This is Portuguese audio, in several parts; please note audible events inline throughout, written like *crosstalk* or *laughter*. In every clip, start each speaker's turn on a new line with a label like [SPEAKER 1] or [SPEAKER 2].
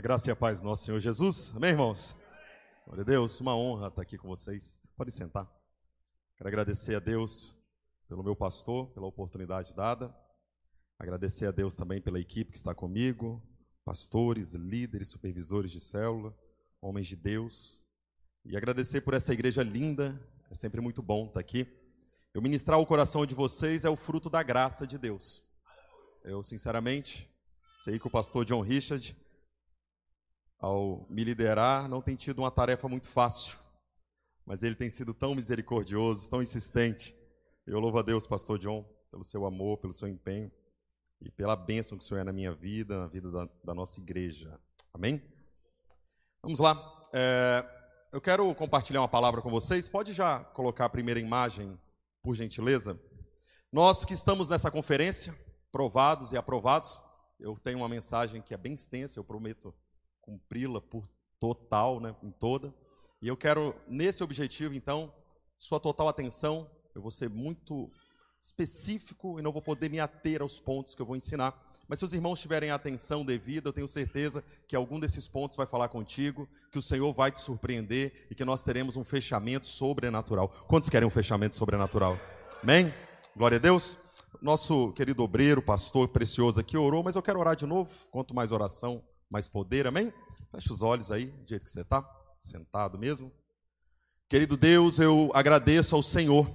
[SPEAKER 1] A graça e a paz do nosso Senhor Jesus. Amém, irmãos? Glória a Deus, uma honra estar aqui com vocês. Pode sentar. Quero agradecer a Deus pelo meu pastor, pela oportunidade dada. Agradecer a Deus também pela equipe que está comigo, pastores, líderes, supervisores de célula, homens de Deus. E agradecer por essa igreja linda, é sempre muito bom estar aqui. Eu ministrar o coração de vocês é o fruto da graça de Deus. Eu, sinceramente, sei que o pastor John Richard ao me liderar, não tem tido uma tarefa muito fácil, mas ele tem sido tão misericordioso, tão insistente. Eu louvo a Deus, Pastor John, pelo seu amor, pelo seu empenho e pela bênção que o Senhor é na minha vida, na vida da, da nossa igreja. Amém? Vamos lá. É, eu quero compartilhar uma palavra com vocês. Pode já colocar a primeira imagem, por gentileza? Nós que estamos nessa conferência, provados e aprovados, eu tenho uma mensagem que é bem extensa, eu prometo cumpri-la por total, né, em toda. E eu quero, nesse objetivo, então, sua total atenção. Eu vou ser muito específico e não vou poder me ater aos pontos que eu vou ensinar. Mas se os irmãos tiverem a atenção devida, eu tenho certeza que algum desses pontos vai falar contigo, que o Senhor vai te surpreender e que nós teremos um fechamento sobrenatural. Quantos querem um fechamento sobrenatural? Amém? Glória a Deus. Nosso querido obreiro, pastor precioso aqui orou, mas eu quero orar de novo. Quanto mais oração, mais poder, amém? Feche os olhos aí, do jeito que você está, sentado mesmo. Querido Deus, eu agradeço ao Senhor,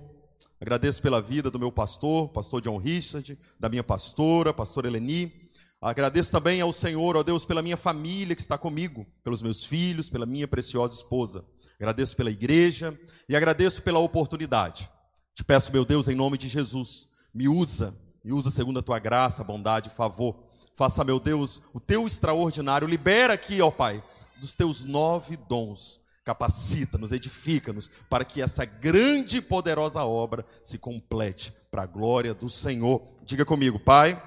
[SPEAKER 1] agradeço pela vida do meu pastor, pastor John Richard, da minha pastora, pastora Eleni. Agradeço também ao Senhor, ó Deus, pela minha família que está comigo, pelos meus filhos, pela minha preciosa esposa. Agradeço pela igreja e agradeço pela oportunidade. Te peço, meu Deus, em nome de Jesus, me usa, me usa segundo a tua graça, bondade e favor Faça, meu Deus, o teu extraordinário. Libera aqui, ó Pai, dos teus nove dons. Capacita-nos, edifica-nos, para que essa grande e poderosa obra se complete para a glória do Senhor. Diga comigo, Pai,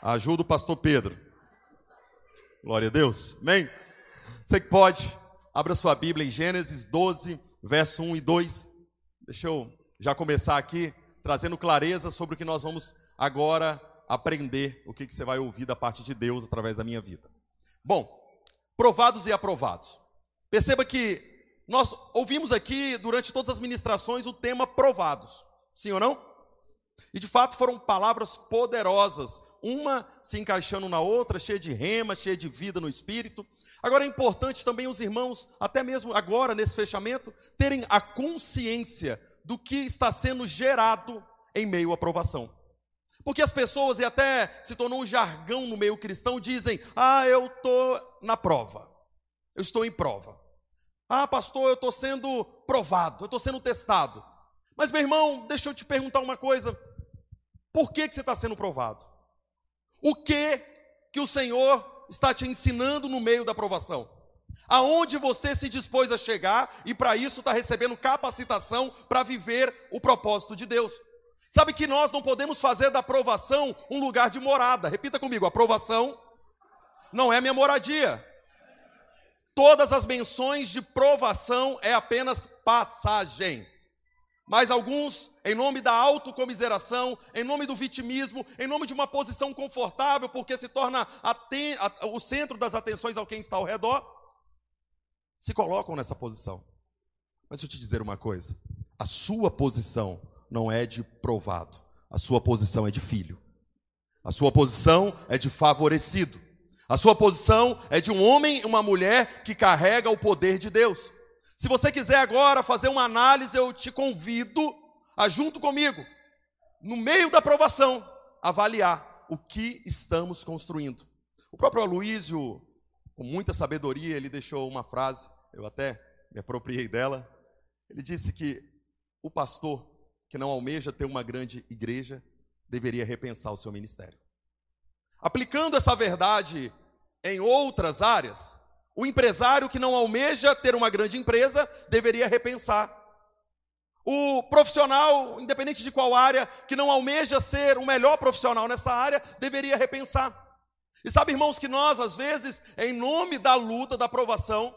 [SPEAKER 1] ajuda o pastor Pedro. Glória a Deus. Amém? Você que pode, abra sua Bíblia em Gênesis 12, verso 1 e 2. Deixa eu já começar aqui, trazendo clareza sobre o que nós vamos agora aprender o que, que você vai ouvir da parte de Deus através da minha vida. Bom, provados e aprovados. Perceba que nós ouvimos aqui durante todas as ministrações o tema provados, sim ou não? E de fato foram palavras poderosas, uma se encaixando na outra, cheia de rema, cheia de vida no espírito. Agora é importante também os irmãos, até mesmo agora nesse fechamento, terem a consciência do que está sendo gerado em meio à provação. Porque as pessoas, e até se tornou um jargão no meio cristão, dizem: Ah, eu estou na prova, eu estou em prova. Ah, pastor, eu estou sendo provado, eu estou sendo testado. Mas, meu irmão, deixa eu te perguntar uma coisa: por que, que você está sendo provado? O que que o Senhor está te ensinando no meio da provação? Aonde você se dispôs a chegar e para isso está recebendo capacitação para viver o propósito de Deus? Sabe que nós não podemos fazer da aprovação um lugar de morada. Repita comigo: aprovação não é minha moradia. Todas as menções de provação é apenas passagem. Mas alguns, em nome da autocomiseração, em nome do vitimismo, em nome de uma posição confortável, porque se torna a, o centro das atenções ao quem está ao redor, se colocam nessa posição. Mas deixa eu te dizer uma coisa: a sua posição não é de provado, a sua posição é de filho. A sua posição é de favorecido. A sua posição é de um homem e uma mulher que carrega o poder de Deus. Se você quiser agora fazer uma análise, eu te convido a, junto comigo, no meio da aprovação, avaliar o que estamos construindo. O próprio Aloísio, com muita sabedoria, ele deixou uma frase, eu até me apropriei dela. Ele disse que o pastor que não almeja ter uma grande igreja, deveria repensar o seu ministério. Aplicando essa verdade em outras áreas, o empresário que não almeja ter uma grande empresa deveria repensar. O profissional, independente de qual área, que não almeja ser o melhor profissional nessa área, deveria repensar. E sabe, irmãos, que nós, às vezes, em nome da luta, da aprovação,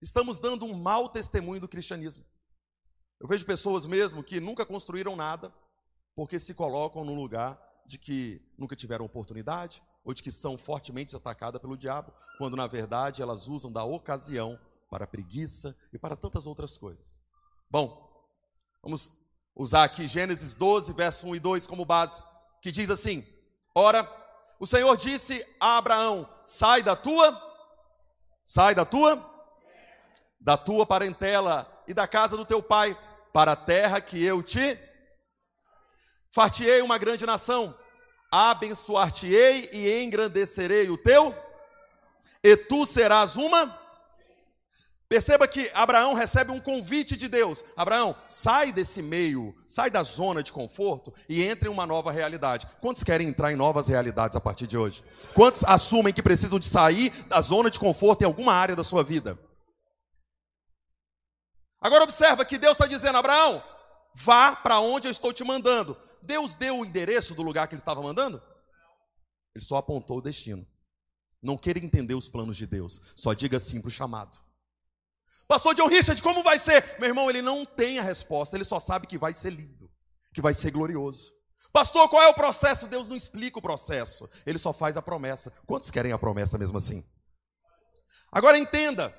[SPEAKER 1] estamos dando um mau testemunho do cristianismo. Eu vejo pessoas mesmo que nunca construíram nada, porque se colocam no lugar de que nunca tiveram oportunidade, ou de que são fortemente atacadas pelo diabo, quando na verdade elas usam da ocasião para preguiça e para tantas outras coisas. Bom, vamos usar aqui Gênesis 12, verso 1 e 2 como base, que diz assim: Ora, o Senhor disse a Abraão: Sai da tua, sai da tua, da tua parentela e da casa do teu pai para a terra que eu te fartiei uma grande nação, abençoar-te-ei e engrandecerei o teu, e tu serás uma. Perceba que Abraão recebe um convite de Deus. Abraão, sai desse meio, sai da zona de conforto e entre em uma nova realidade. Quantos querem entrar em novas realidades a partir de hoje? Quantos assumem que precisam de sair da zona de conforto em alguma área da sua vida? Agora observa que Deus está dizendo, Abraão, vá para onde eu estou te mandando. Deus deu o endereço do lugar que ele estava mandando? Ele só apontou o destino. Não queira entender os planos de Deus, só diga sim para o chamado. Pastor John Richard, como vai ser? Meu irmão, ele não tem a resposta, ele só sabe que vai ser lindo, que vai ser glorioso. Pastor, qual é o processo? Deus não explica o processo, ele só faz a promessa. Quantos querem a promessa mesmo assim? Agora entenda,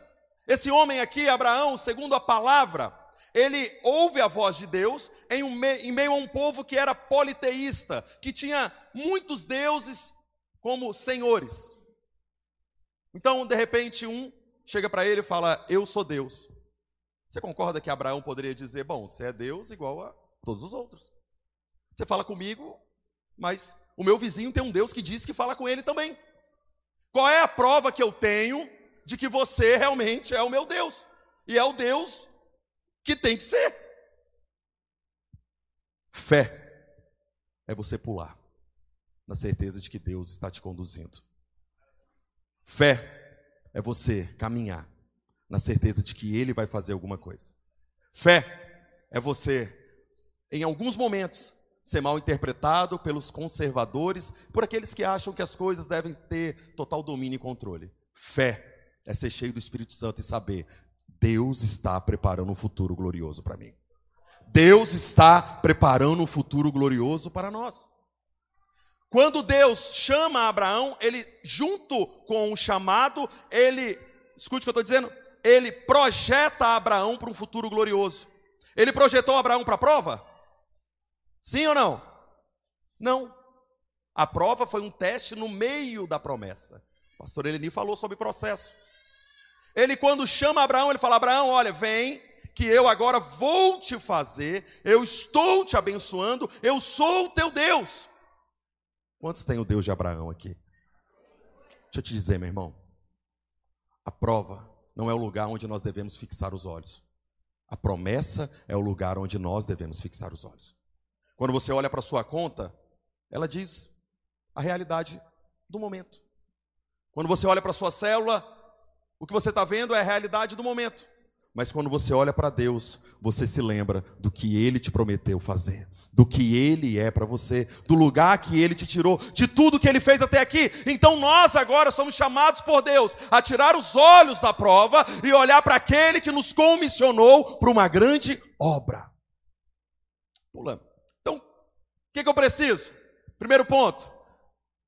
[SPEAKER 1] esse homem aqui, Abraão, segundo a palavra, ele ouve a voz de Deus em, um em meio a um povo que era politeísta, que tinha muitos deuses como senhores. Então, de repente, um chega para ele e fala: Eu sou Deus. Você concorda que Abraão poderia dizer: Bom, você é Deus igual a todos os outros. Você fala comigo, mas o meu vizinho tem um Deus que diz que fala com ele também. Qual é a prova que eu tenho de que você realmente é o meu Deus. E é o Deus que tem que ser. Fé é você pular na certeza de que Deus está te conduzindo. Fé é você caminhar na certeza de que Ele vai fazer alguma coisa. Fé é você, em alguns momentos, ser mal interpretado pelos conservadores, por aqueles que acham que as coisas devem ter total domínio e controle. Fé é ser cheio do Espírito Santo e saber: Deus está preparando um futuro glorioso para mim. Deus está preparando um futuro glorioso para nós. Quando Deus chama Abraão, ele, junto com o chamado, ele, escute o que eu estou dizendo, ele projeta Abraão para um futuro glorioso. Ele projetou Abraão para a prova? Sim ou não? Não. A prova foi um teste no meio da promessa. O pastor Eleni falou sobre processo. Ele, quando chama Abraão, ele fala: Abraão, olha, vem, que eu agora vou te fazer, eu estou te abençoando, eu sou o teu Deus. Quantos tem o Deus de Abraão aqui? Deixa eu te dizer, meu irmão. A prova não é o lugar onde nós devemos fixar os olhos. A promessa é o lugar onde nós devemos fixar os olhos. Quando você olha para sua conta, ela diz a realidade do momento. Quando você olha para sua célula, o que você está vendo é a realidade do momento. Mas quando você olha para Deus, você se lembra do que Ele te prometeu fazer, do que Ele é para você, do lugar que Ele te tirou, de tudo que Ele fez até aqui. Então nós agora somos chamados por Deus a tirar os olhos da prova e olhar para aquele que nos comissionou para uma grande obra. Pula. Então, o que, que eu preciso? Primeiro ponto: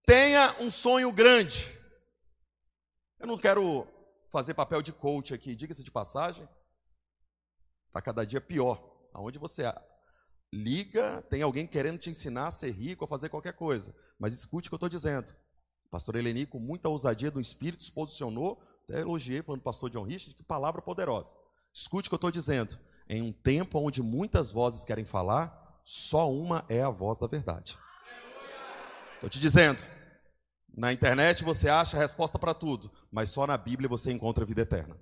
[SPEAKER 1] tenha um sonho grande. Eu não quero fazer papel de coach aqui, diga-se de passagem, está cada dia pior. Aonde você liga, tem alguém querendo te ensinar a ser rico, a fazer qualquer coisa. Mas escute o que eu estou dizendo. O pastor Eleni, com muita ousadia do espírito, se posicionou, até elogiei, falando do pastor John Richard, que palavra poderosa. Escute o que eu estou dizendo. Em um tempo onde muitas vozes querem falar, só uma é a voz da verdade. Estou te dizendo. Na internet você acha resposta para tudo, mas só na Bíblia você encontra a vida eterna.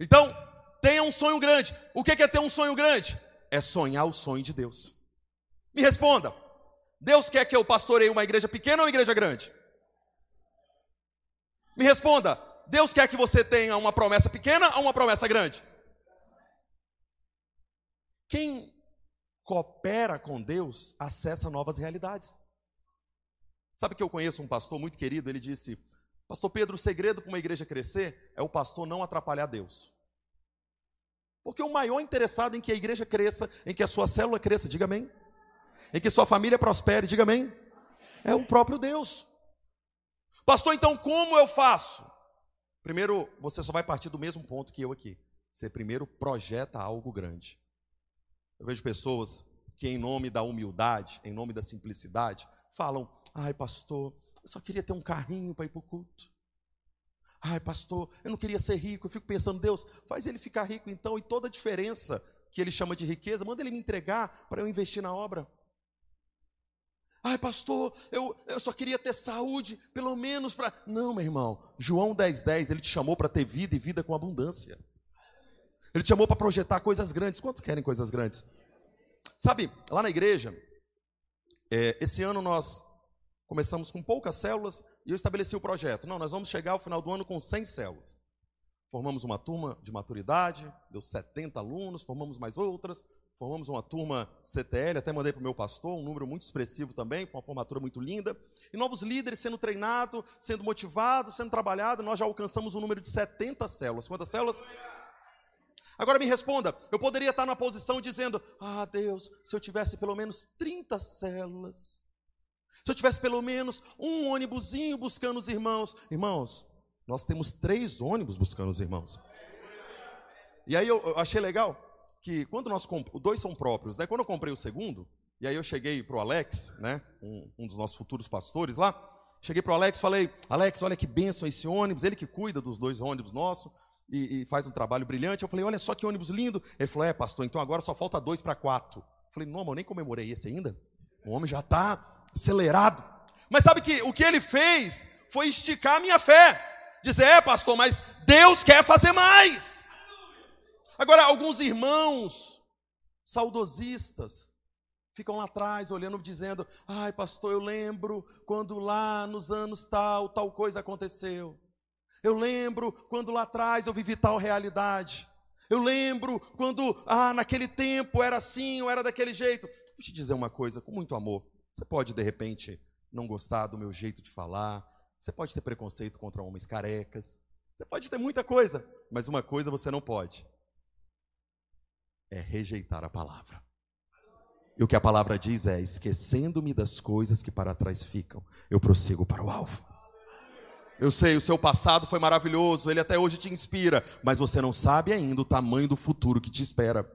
[SPEAKER 1] Então, tenha um sonho grande. O que é ter um sonho grande? É sonhar o sonho de Deus. Me responda: Deus quer que eu pastoreie uma igreja pequena ou uma igreja grande? Me responda: Deus quer que você tenha uma promessa pequena ou uma promessa grande? Quem coopera com Deus acessa novas realidades. Sabe que eu conheço um pastor muito querido, ele disse: Pastor Pedro, o segredo para uma igreja crescer é o pastor não atrapalhar Deus. Porque o maior interessado em que a igreja cresça, em que a sua célula cresça, diga amém. Em que sua família prospere, diga amém. É o próprio Deus. Pastor, então como eu faço? Primeiro, você só vai partir do mesmo ponto que eu aqui. Você primeiro projeta algo grande. Eu vejo pessoas que, em nome da humildade, em nome da simplicidade, falam: ai, pastor, eu só queria ter um carrinho para ir para o culto. Ai, pastor, eu não queria ser rico. Eu fico pensando, Deus, faz ele ficar rico então, e toda a diferença que ele chama de riqueza, manda ele me entregar para eu investir na obra. Ai, pastor, eu, eu só queria ter saúde, pelo menos para. Não, meu irmão. João 10,10, 10, ele te chamou para ter vida e vida com abundância. Ele te chamou para projetar coisas grandes. Quantos querem coisas grandes? Sabe, lá na igreja, é, esse ano nós começamos com poucas células e eu estabeleci o projeto. Não, nós vamos chegar ao final do ano com 100 células. Formamos uma turma de maturidade, deu 70 alunos, formamos mais outras, formamos uma turma CTL, até mandei para o meu pastor, um número muito expressivo também, foi uma formatura muito linda. E novos líderes sendo treinados, sendo motivados, sendo trabalhados, nós já alcançamos um número de 70 células. Quantas células? Agora me responda, eu poderia estar na posição dizendo: Ah, Deus, se eu tivesse pelo menos 30 células, se eu tivesse pelo menos um ônibusinho buscando os irmãos. Irmãos, nós temos três ônibus buscando os irmãos. E aí eu, achei legal que quando nós compramos, dois são próprios, né? Quando eu comprei o segundo, e aí eu cheguei para o Alex, né? Um, um dos nossos futuros pastores lá, cheguei para o Alex falei, Alex, olha que benção esse ônibus, ele que cuida dos dois ônibus nossos e, e, faz um trabalho brilhante. Eu falei, olha só que ônibus lindo. Ele falou, é, pastor, então agora só falta dois para quatro. Eu falei, não, mas eu nem comemorei esse ainda. O homem já está acelerado. Mas sabe que o que ele fez foi esticar a minha fé. Dizer, é, pastor, mas Deus quer fazer mais. Agora, alguns irmãos saudosistas ficam lá atrás olhando, dizendo: ai, pastor, eu lembro quando lá nos anos tal, tal coisa aconteceu. Eu lembro quando lá atrás eu vivi tal realidade. Eu lembro quando, ah, naquele tempo era assim, ou era daquele jeito. Vou te dizer uma coisa, com muito amor. Você pode, de repente, não gostar do meu jeito de falar. Você pode ter preconceito contra homens carecas. Você pode ter muita coisa. Mas uma coisa você não pode: é rejeitar a palavra. E o que a palavra diz é: esquecendo-me das coisas que para trás ficam, eu prossigo para o alvo. Eu sei, o seu passado foi maravilhoso, ele até hoje te inspira, mas você não sabe ainda o tamanho do futuro que te espera.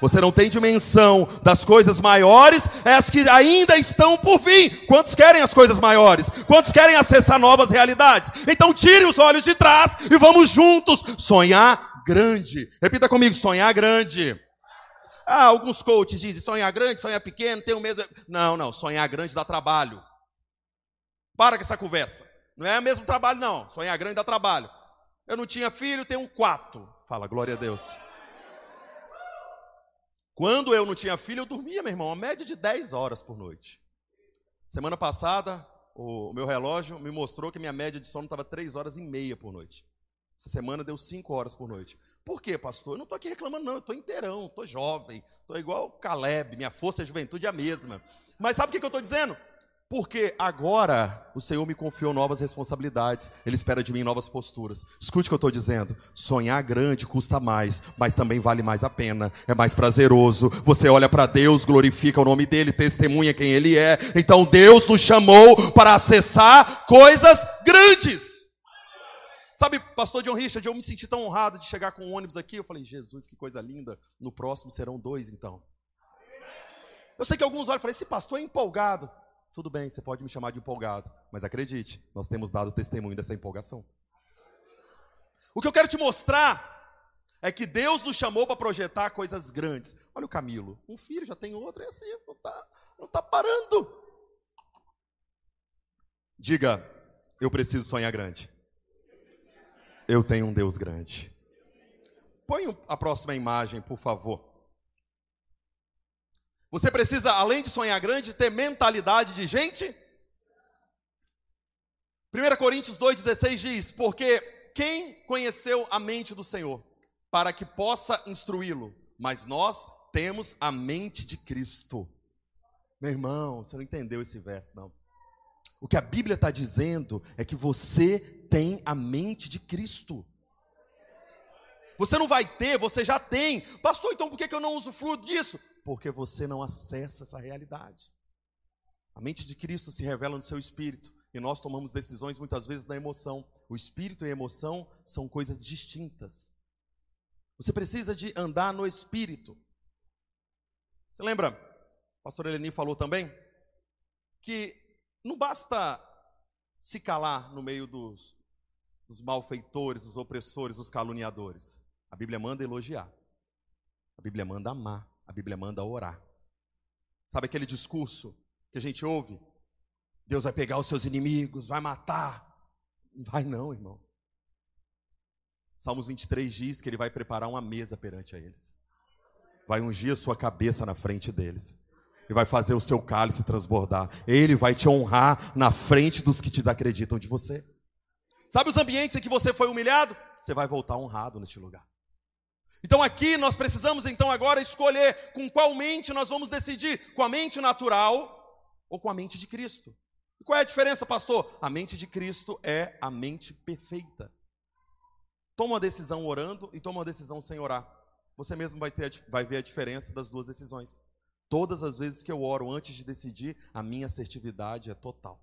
[SPEAKER 1] Você não tem dimensão das coisas maiores, é as que ainda estão por vir. Quantos querem as coisas maiores? Quantos querem acessar novas realidades? Então tire os olhos de trás e vamos juntos sonhar grande. Repita comigo: sonhar grande. Ah, alguns coaches dizem sonhar grande, sonhar pequeno, tem o mesmo. Não, não, sonhar grande dá trabalho. Para com essa conversa. Não é o mesmo trabalho, não. Sonhar grande dá trabalho. Eu não tinha filho, tenho um quatro. Fala, glória a Deus. Quando eu não tinha filho, eu dormia, meu irmão, uma média de 10 horas por noite. Semana passada, o meu relógio me mostrou que minha média de sono estava 3 horas e meia por noite. Essa semana deu 5 horas por noite. Por quê, pastor? Eu não estou aqui reclamando, não. Eu estou inteirão, estou jovem, estou igual o Caleb, minha força e juventude é a mesma. Mas sabe o que, que eu estou dizendo? Porque agora o Senhor me confiou novas responsabilidades, Ele espera de mim novas posturas. Escute o que eu estou dizendo: sonhar grande custa mais, mas também vale mais a pena, é mais prazeroso. Você olha para Deus, glorifica o nome dEle, testemunha quem Ele é. Então Deus nos chamou para acessar coisas grandes. Sabe, pastor John Richard, eu me senti tão honrado de chegar com um ônibus aqui. Eu falei, Jesus, que coisa linda. No próximo serão dois, então. Eu sei que alguns olham e falam, esse pastor é empolgado. Tudo bem, você pode me chamar de empolgado, mas acredite, nós temos dado testemunho dessa empolgação. O que eu quero te mostrar é que Deus nos chamou para projetar coisas grandes. Olha o Camilo, um filho, já tem outro, é assim, não está não tá parando. Diga, eu preciso sonhar grande. Eu tenho um Deus grande. Põe a próxima imagem, por favor. Você precisa, além de sonhar grande, ter mentalidade de gente. 1 Coríntios 2,16 diz: Porque quem conheceu a mente do Senhor, para que possa instruí-lo? Mas nós temos a mente de Cristo. Meu irmão, você não entendeu esse verso, não. O que a Bíblia está dizendo é que você tem a mente de Cristo. Você não vai ter, você já tem. Pastor, então por que eu não uso fruto disso? porque você não acessa essa realidade. A mente de Cristo se revela no seu espírito e nós tomamos decisões muitas vezes na emoção. O espírito e a emoção são coisas distintas. Você precisa de andar no espírito. Você lembra? O pastor Eleni falou também que não basta se calar no meio dos, dos malfeitores, dos opressores, dos caluniadores. A Bíblia manda elogiar. A Bíblia manda amar. A Bíblia manda orar. Sabe aquele discurso que a gente ouve? Deus vai pegar os seus inimigos, vai matar. Não vai não, irmão. Salmos 23 diz que ele vai preparar uma mesa perante a eles. Vai ungir a sua cabeça na frente deles. E vai fazer o seu cálice transbordar. Ele vai te honrar na frente dos que desacreditam de você. Sabe os ambientes em que você foi humilhado? Você vai voltar honrado neste lugar. Então aqui nós precisamos então agora escolher com qual mente nós vamos decidir, com a mente natural ou com a mente de Cristo. E qual é a diferença, pastor? A mente de Cristo é a mente perfeita. Toma uma decisão orando e toma uma decisão sem orar. Você mesmo vai, ter, vai ver a diferença das duas decisões. Todas as vezes que eu oro antes de decidir, a minha assertividade é total.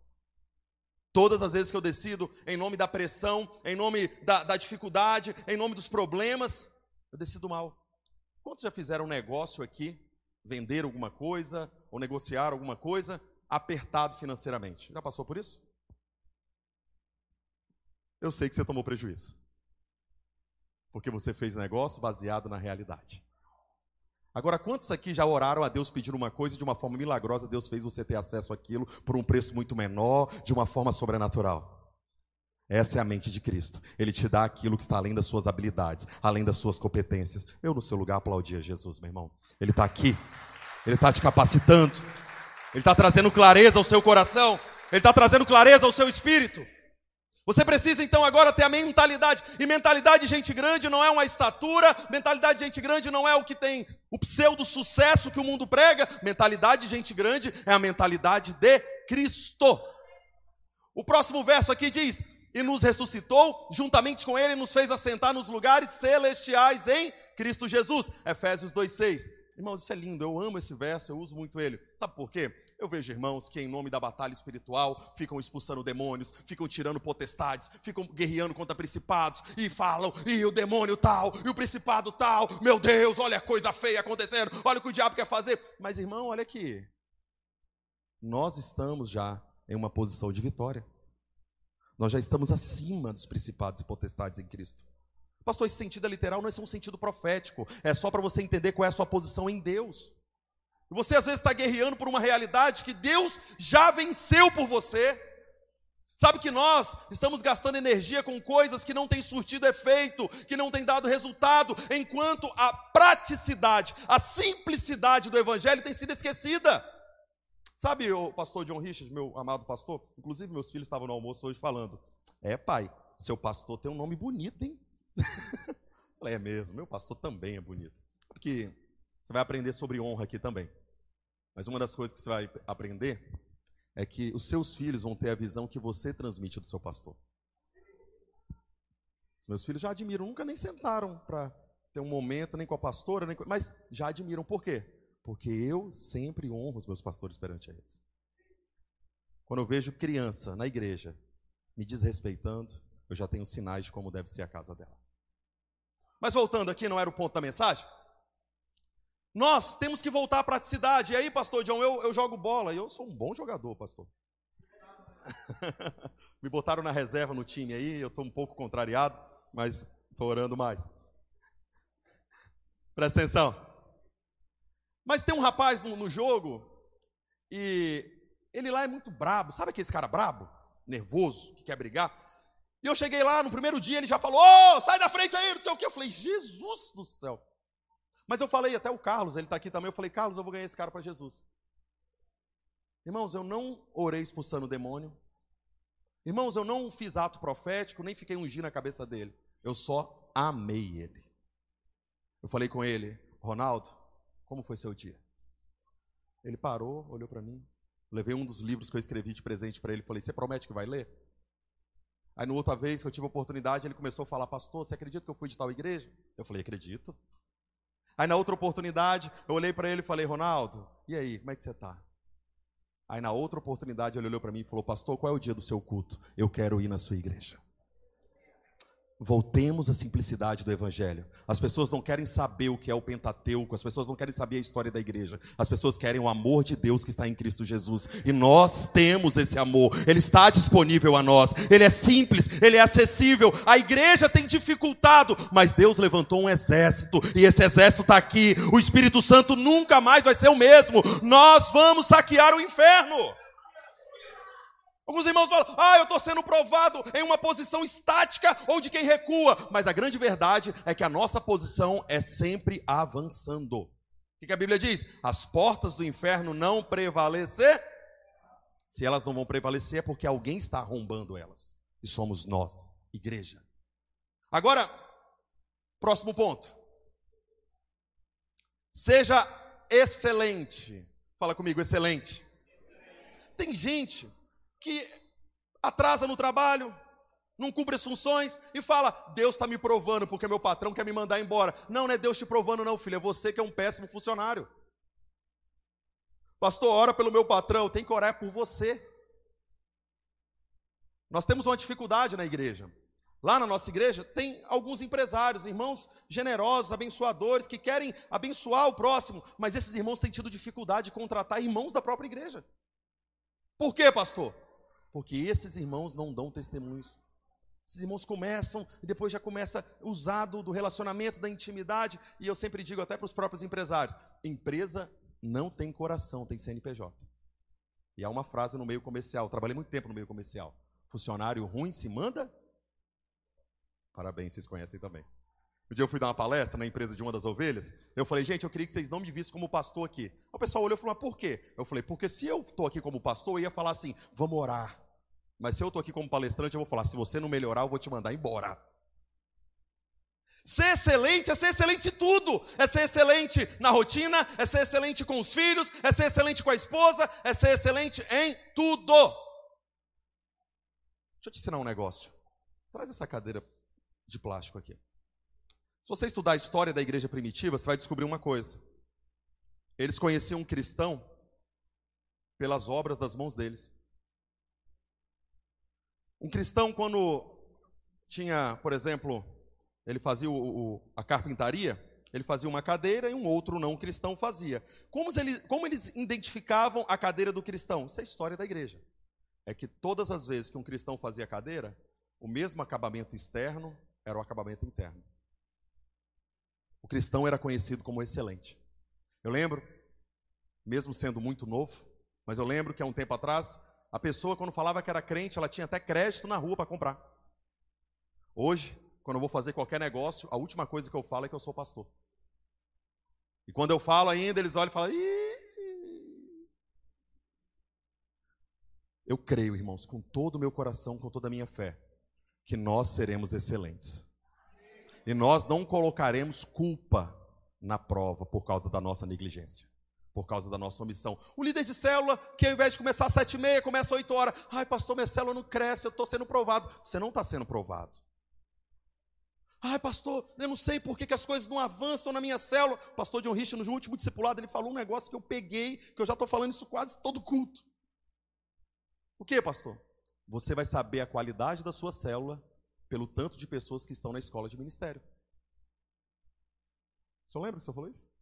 [SPEAKER 1] Todas as vezes que eu decido, em nome da pressão, em nome da, da dificuldade, em nome dos problemas, eu decido mal. Quantos já fizeram um negócio aqui, vender alguma coisa ou negociar alguma coisa apertado financeiramente? Já passou por isso? Eu sei que você tomou prejuízo. Porque você fez negócio baseado na realidade. Agora, quantos aqui já oraram a Deus pedindo uma coisa e de uma forma milagrosa Deus fez você ter acesso àquilo por um preço muito menor, de uma forma sobrenatural? Essa é a mente de Cristo. Ele te dá aquilo que está além das suas habilidades, além das suas competências. Eu, no seu lugar, aplaudia Jesus, meu irmão. Ele está aqui. Ele está te capacitando. Ele está trazendo clareza ao seu coração. Ele está trazendo clareza ao seu espírito. Você precisa então agora ter a mentalidade. E mentalidade de gente grande não é uma estatura, mentalidade de gente grande não é o que tem o pseudo sucesso que o mundo prega. Mentalidade de gente grande é a mentalidade de Cristo. O próximo verso aqui diz: e nos ressuscitou, juntamente com ele nos fez assentar nos lugares celestiais em Cristo Jesus. Efésios 2:6. Irmãos, isso é lindo, eu amo esse verso, eu uso muito ele. Sabe por quê? Eu vejo irmãos que, em nome da batalha espiritual, ficam expulsando demônios, ficam tirando potestades, ficam guerreando contra principados e falam: e o demônio tal, e o principado tal, meu Deus, olha a coisa feia acontecendo, olha o que o diabo quer fazer. Mas, irmão, olha aqui, nós estamos já em uma posição de vitória. Nós já estamos acima dos principados e potestades em Cristo. Pastor, esse sentido é literal, não é um sentido profético. É só para você entender qual é a sua posição em Deus. Você às vezes está guerreando por uma realidade que Deus já venceu por você. Sabe que nós estamos gastando energia com coisas que não têm surtido efeito, que não têm dado resultado, enquanto a praticidade, a simplicidade do Evangelho tem sido esquecida. Sabe o pastor John Richards, meu amado pastor? Inclusive, meus filhos estavam no almoço hoje falando: É, pai, seu pastor tem um nome bonito, hein? *laughs* Falei, é mesmo, meu pastor também é bonito. Porque você vai aprender sobre honra aqui também. Mas uma das coisas que você vai aprender é que os seus filhos vão ter a visão que você transmite do seu pastor. Os meus filhos já admiram, nunca nem sentaram para ter um momento, nem com a pastora, nem com... mas já admiram. Por quê? Porque eu sempre honro os meus pastores perante eles. Quando eu vejo criança na igreja me desrespeitando, eu já tenho sinais de como deve ser a casa dela. Mas voltando aqui, não era o ponto da mensagem? Nós temos que voltar à praticidade. E aí, pastor John, eu, eu jogo bola. E eu sou um bom jogador, pastor. *laughs* me botaram na reserva no time aí, eu estou um pouco contrariado, mas estou orando mais. Presta atenção. Mas tem um rapaz no, no jogo e ele lá é muito brabo. Sabe aquele cara brabo? Nervoso, que quer brigar. E eu cheguei lá no primeiro dia, ele já falou: Ô, oh, sai da frente aí, não sei o quê. Eu falei: Jesus do céu. Mas eu falei até o Carlos, ele está aqui também. Eu falei: Carlos, eu vou ganhar esse cara para Jesus. Irmãos, eu não orei expulsando o demônio. Irmãos, eu não fiz ato profético, nem fiquei ungindo a cabeça dele. Eu só amei ele. Eu falei com ele: Ronaldo, como foi seu dia? Ele parou, olhou para mim. Levei um dos livros que eu escrevi de presente para ele. Falei: Você promete que vai ler? Aí, na outra vez que eu tive a oportunidade, ele começou a falar: Pastor, você acredita que eu fui de tal igreja? Eu falei: Acredito. Aí, na outra oportunidade, eu olhei para ele e falei: Ronaldo, e aí, como é que você está? Aí, na outra oportunidade, ele olhou para mim e falou: Pastor, qual é o dia do seu culto? Eu quero ir na sua igreja. Voltemos à simplicidade do Evangelho. As pessoas não querem saber o que é o Pentateuco, as pessoas não querem saber a história da igreja, as pessoas querem o amor de Deus que está em Cristo Jesus. E nós temos esse amor, ele está disponível a nós, ele é simples, ele é acessível. A igreja tem dificultado, mas Deus levantou um exército, e esse exército está aqui. O Espírito Santo nunca mais vai ser o mesmo. Nós vamos saquear o inferno. Alguns irmãos falam, ah, eu estou sendo provado em uma posição estática ou de quem recua. Mas a grande verdade é que a nossa posição é sempre avançando. O que a Bíblia diz? As portas do inferno não prevalecer. Se elas não vão prevalecer, é porque alguém está arrombando elas. E somos nós, igreja. Agora, próximo ponto. Seja excelente. Fala comigo, excelente. Tem gente que atrasa no trabalho, não cumpre as funções e fala: Deus está me provando porque meu patrão quer me mandar embora. Não, não é Deus te provando, não, filho, é você que é um péssimo funcionário. Pastor, ora pelo meu patrão, tem que orar por você. Nós temos uma dificuldade na igreja. Lá na nossa igreja tem alguns empresários, irmãos generosos, abençoadores, que querem abençoar o próximo, mas esses irmãos têm tido dificuldade de contratar irmãos da própria igreja. Por quê, pastor? Porque esses irmãos não dão testemunhos. Esses irmãos começam e depois já começa usado do relacionamento, da intimidade. E eu sempre digo até para os próprios empresários: empresa não tem coração, tem CNPJ. E há uma frase no meio comercial. Eu trabalhei muito tempo no meio comercial. Funcionário ruim se manda. Parabéns, vocês conhecem também. Um dia eu fui dar uma palestra na empresa de uma das ovelhas. Eu falei, gente, eu queria que vocês não me vissem como pastor aqui. O pessoal olhou e falou, mas por quê? Eu falei, porque se eu estou aqui como pastor, eu ia falar assim: vamos orar, mas se eu estou aqui como palestrante, eu vou falar: se você não melhorar, eu vou te mandar embora. Ser excelente é ser excelente em tudo. É ser excelente na rotina, é ser excelente com os filhos, é ser excelente com a esposa, é ser excelente em tudo. Deixa eu te ensinar um negócio. Traz essa cadeira de plástico aqui. Se você estudar a história da igreja primitiva, você vai descobrir uma coisa. Eles conheciam um cristão pelas obras das mãos deles. Um cristão, quando tinha, por exemplo, ele fazia o, o, a carpintaria, ele fazia uma cadeira e um outro não cristão fazia. Como eles, como eles identificavam a cadeira do cristão? Isso é história da igreja. É que todas as vezes que um cristão fazia cadeira, o mesmo acabamento externo era o acabamento interno. O cristão era conhecido como excelente. Eu lembro, mesmo sendo muito novo, mas eu lembro que há um tempo atrás, a pessoa, quando falava que era crente, ela tinha até crédito na rua para comprar. Hoje, quando eu vou fazer qualquer negócio, a última coisa que eu falo é que eu sou pastor. E quando eu falo ainda, eles olham e falam: Ih! Eu creio, irmãos, com todo o meu coração, com toda a minha fé, que nós seremos excelentes. E nós não colocaremos culpa na prova por causa da nossa negligência por causa da nossa omissão. O líder de célula, que ao invés de começar às sete e meia, começa às oito horas. Ai, pastor, minha célula não cresce, eu estou sendo provado. Você não está sendo provado. Ai, pastor, eu não sei por que, que as coisas não avançam na minha célula. O pastor John Richard, no último discipulado, ele falou um negócio que eu peguei, que eu já estou falando isso quase todo culto. O que, pastor? Você vai saber a qualidade da sua célula pelo tanto de pessoas que estão na escola de ministério. O senhor lembra que o senhor falou isso?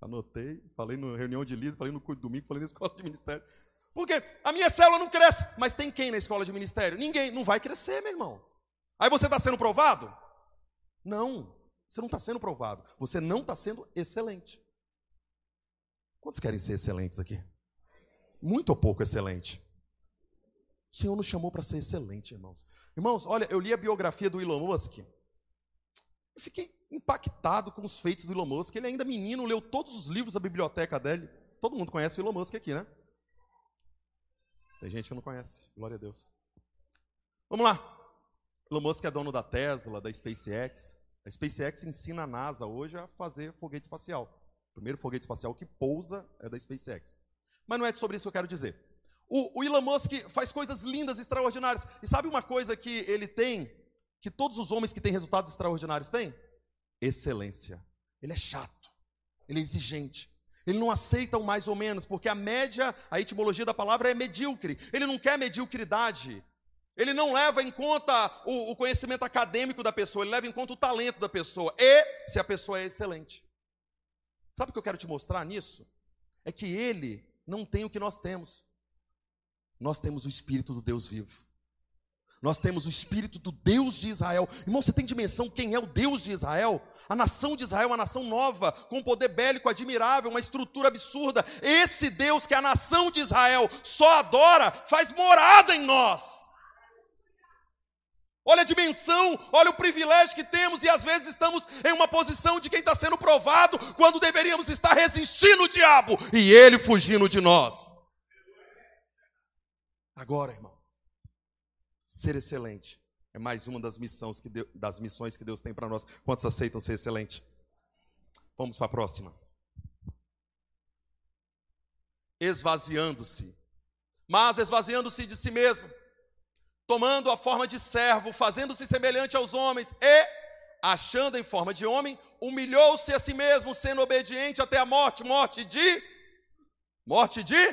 [SPEAKER 1] Anotei, falei na reunião de líder, falei no domingo, falei na escola de ministério. Porque a minha célula não cresce, mas tem quem na escola de ministério? Ninguém, não vai crescer, meu irmão. Aí você está sendo provado? Não, você não está sendo provado. Você não está sendo excelente. Quantos querem ser excelentes aqui? Muito ou pouco excelente. O Senhor nos chamou para ser excelente, irmãos. Irmãos, olha, eu li a biografia do Elon Musk. Eu fiquei impactado com os feitos do Elon Musk. Ele ainda menino, leu todos os livros da biblioteca dele. Todo mundo conhece o Elon Musk aqui, né? Tem gente que não conhece, glória a Deus. Vamos lá. Elon Musk é dono da Tesla, da SpaceX. A SpaceX ensina a NASA hoje a fazer foguete espacial. O primeiro foguete espacial que pousa é da SpaceX. Mas não é sobre isso que eu quero dizer. O, o Elon Musk faz coisas lindas, extraordinárias. E sabe uma coisa que ele tem, que todos os homens que têm resultados extraordinários têm? excelência. Ele é chato, ele é exigente. Ele não aceita o mais ou menos, porque a média, a etimologia da palavra é medíocre. Ele não quer mediocridade. Ele não leva em conta o, o conhecimento acadêmico da pessoa, ele leva em conta o talento da pessoa e se a pessoa é excelente. Sabe o que eu quero te mostrar nisso? É que ele não tem o que nós temos. Nós temos o Espírito do Deus vivo. Nós temos o espírito do Deus de Israel. Irmão, você tem dimensão quem é o Deus de Israel? A nação de Israel, é uma nação nova, com um poder bélico admirável, uma estrutura absurda. Esse Deus que a nação de Israel só adora, faz morada em nós. Olha a dimensão, olha o privilégio que temos, e às vezes estamos em uma posição de quem está sendo provado, quando deveríamos estar resistindo o diabo e ele fugindo de nós. Agora, irmão. Ser excelente é mais uma das missões que Deus, das missões que Deus tem para nós. Quantos aceitam ser excelente? Vamos para a próxima. Esvaziando-se, mas esvaziando-se de si mesmo, tomando a forma de servo, fazendo-se semelhante aos homens e, achando em forma de homem, humilhou-se a si mesmo, sendo obediente até a morte morte de. Morte de.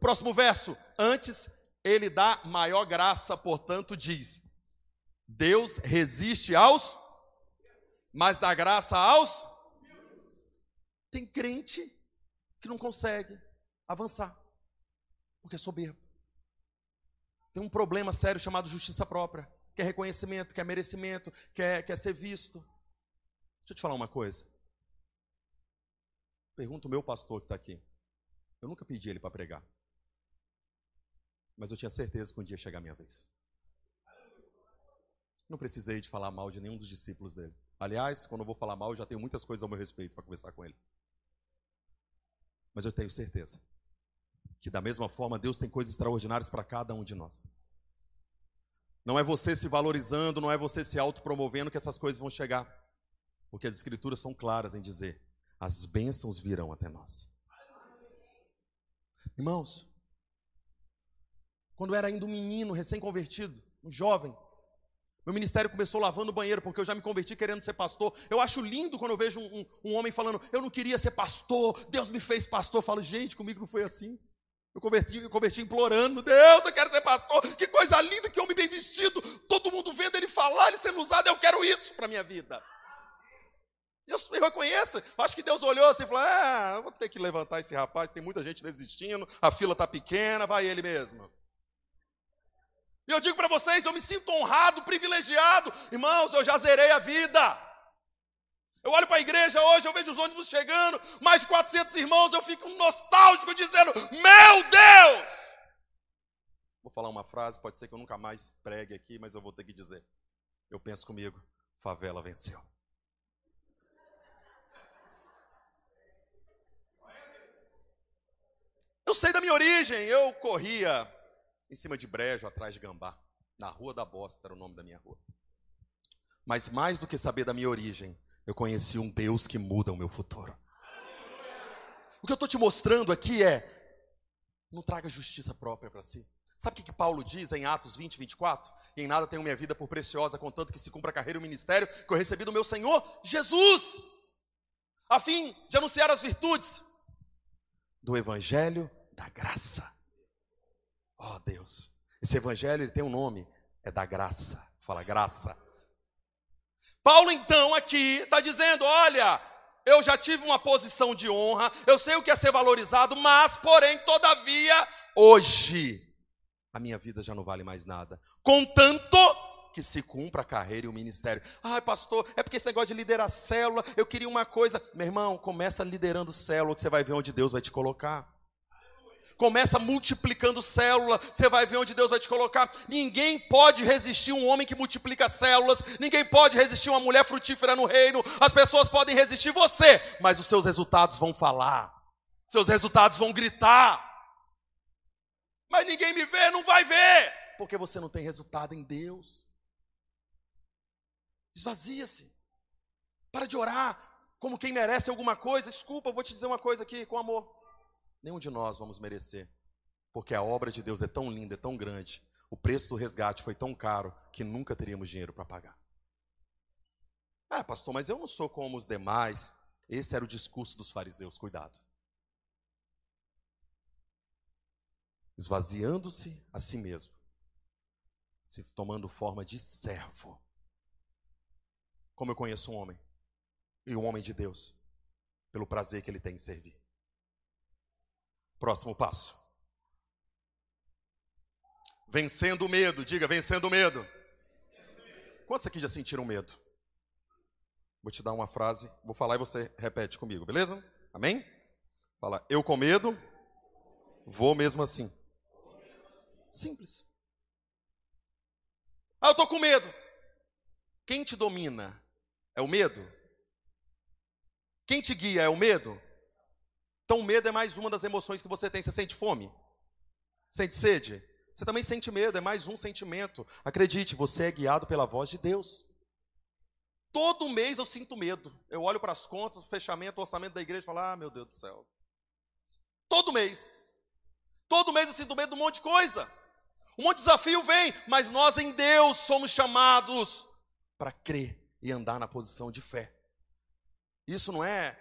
[SPEAKER 1] Próximo verso. Antes ele dá maior graça, portanto, diz: Deus resiste aos, mas dá graça aos. Tem crente que não consegue avançar, porque é soberbo. Tem um problema sério chamado justiça própria, que é reconhecimento, que é merecimento, que é, que é ser visto. Deixa eu te falar uma coisa. Pergunta o meu pastor que está aqui. Eu nunca pedi ele para pregar mas eu tinha certeza que um dia ia chegar a minha vez. Não precisei de falar mal de nenhum dos discípulos dele. Aliás, quando eu vou falar mal, eu já tenho muitas coisas ao meu respeito para conversar com ele. Mas eu tenho certeza que, da mesma forma, Deus tem coisas extraordinárias para cada um de nós. Não é você se valorizando, não é você se autopromovendo que essas coisas vão chegar. Porque as Escrituras são claras em dizer: as bênçãos virão até nós. Irmãos, quando era ainda um menino recém-convertido, um jovem. Meu ministério começou lavando o banheiro, porque eu já me converti querendo ser pastor. Eu acho lindo quando eu vejo um, um, um homem falando, eu não queria ser pastor, Deus me fez pastor. Eu falo, gente, comigo não foi assim. Eu converti, eu converti implorando, Deus, eu quero ser pastor. Que coisa linda, que homem bem vestido. Todo mundo vendo ele falar, ele sendo usado, eu quero isso para minha vida. Eu, eu reconheço. Acho que Deus olhou assim e falou, ah, vou ter que levantar esse rapaz, tem muita gente desistindo, a fila está pequena, vai ele mesmo. E eu digo para vocês, eu me sinto honrado, privilegiado. Irmãos, eu já zerei a vida. Eu olho para a igreja hoje, eu vejo os ônibus chegando, mais de 400 irmãos, eu fico nostálgico dizendo: Meu Deus! Vou falar uma frase, pode ser que eu nunca mais pregue aqui, mas eu vou ter que dizer. Eu penso comigo: favela venceu. Eu sei da minha origem, eu corria em cima de brejo, atrás de gambá. Na Rua da Bosta era o nome da minha rua. Mas mais do que saber da minha origem, eu conheci um Deus que muda o meu futuro. O que eu estou te mostrando aqui é: não traga justiça própria para si. Sabe o que, que Paulo diz em Atos 20, 24? E em nada tenho minha vida por preciosa, contanto que se cumpra a carreira e o ministério que eu recebi do meu Senhor Jesus, a fim de anunciar as virtudes do Evangelho da graça Oh, Deus. Esse evangelho tem um nome, é da graça. Fala graça. Paulo então aqui está dizendo: olha, eu já tive uma posição de honra, eu sei o que é ser valorizado, mas, porém, todavia, hoje, a minha vida já não vale mais nada. Contanto que se cumpra a carreira e o ministério. Ai, pastor, é porque esse negócio de liderar célula, eu queria uma coisa. Meu irmão, começa liderando célula, que você vai ver onde Deus vai te colocar. Começa multiplicando células, você vai ver onde Deus vai te colocar. Ninguém pode resistir um homem que multiplica células, ninguém pode resistir uma mulher frutífera no reino. As pessoas podem resistir você, mas os seus resultados vão falar. Seus resultados vão gritar. Mas ninguém me vê, não vai ver, porque você não tem resultado em Deus. Esvazia-se. Para de orar como quem merece alguma coisa. Desculpa, vou te dizer uma coisa aqui com amor nenhum de nós vamos merecer, porque a obra de Deus é tão linda, é tão grande, o preço do resgate foi tão caro que nunca teríamos dinheiro para pagar. Ah, pastor, mas eu não sou como os demais. Esse era o discurso dos fariseus, cuidado. Esvaziando-se a si mesmo, se tomando forma de servo. Como eu conheço um homem, e um homem de Deus, pelo prazer que ele tem em servir. Próximo passo. Vencendo o medo, diga, vencendo o medo. Quantos aqui já sentiram medo? Vou te dar uma frase, vou falar e você repete comigo, beleza? Amém? Fala, eu com medo, vou mesmo assim. Simples. Ah, eu tô com medo. Quem te domina é o medo? Quem te guia é o medo? Então, o medo é mais uma das emoções que você tem. Você sente fome? Sente sede? Você também sente medo, é mais um sentimento. Acredite, você é guiado pela voz de Deus. Todo mês eu sinto medo. Eu olho para as contas, o fechamento, o orçamento da igreja e falo: Ah, meu Deus do céu. Todo mês. Todo mês eu sinto medo de um monte de coisa. Um monte de desafio vem, mas nós em Deus somos chamados para crer e andar na posição de fé. Isso não é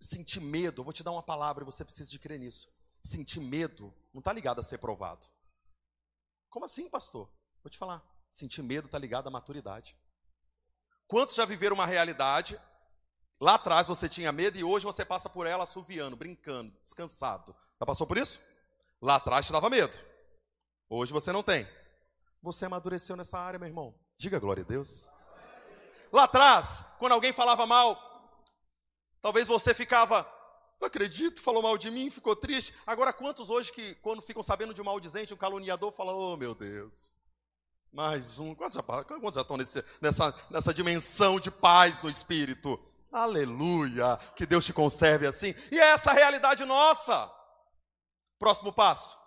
[SPEAKER 1] sentir medo, eu vou te dar uma palavra, e você precisa de crer nisso. Sentir medo não está ligado a ser provado. Como assim, pastor? Vou te falar. Sentir medo está ligado à maturidade. Quantos já viveram uma realidade? Lá atrás você tinha medo e hoje você passa por ela assoviando, brincando, descansado. Já passou por isso? Lá atrás te dava medo. Hoje você não tem. Você amadureceu nessa área, meu irmão. Diga glória a Deus. Lá atrás, quando alguém falava mal, Talvez você ficava, não acredito, falou mal de mim, ficou triste. Agora, quantos hoje que, quando ficam sabendo de um maldizente, um caluniador, falam, oh meu Deus, mais um. Quantos já, quantos já estão nesse, nessa, nessa dimensão de paz no espírito? Aleluia! Que Deus te conserve assim. E é essa a realidade nossa. Próximo passo.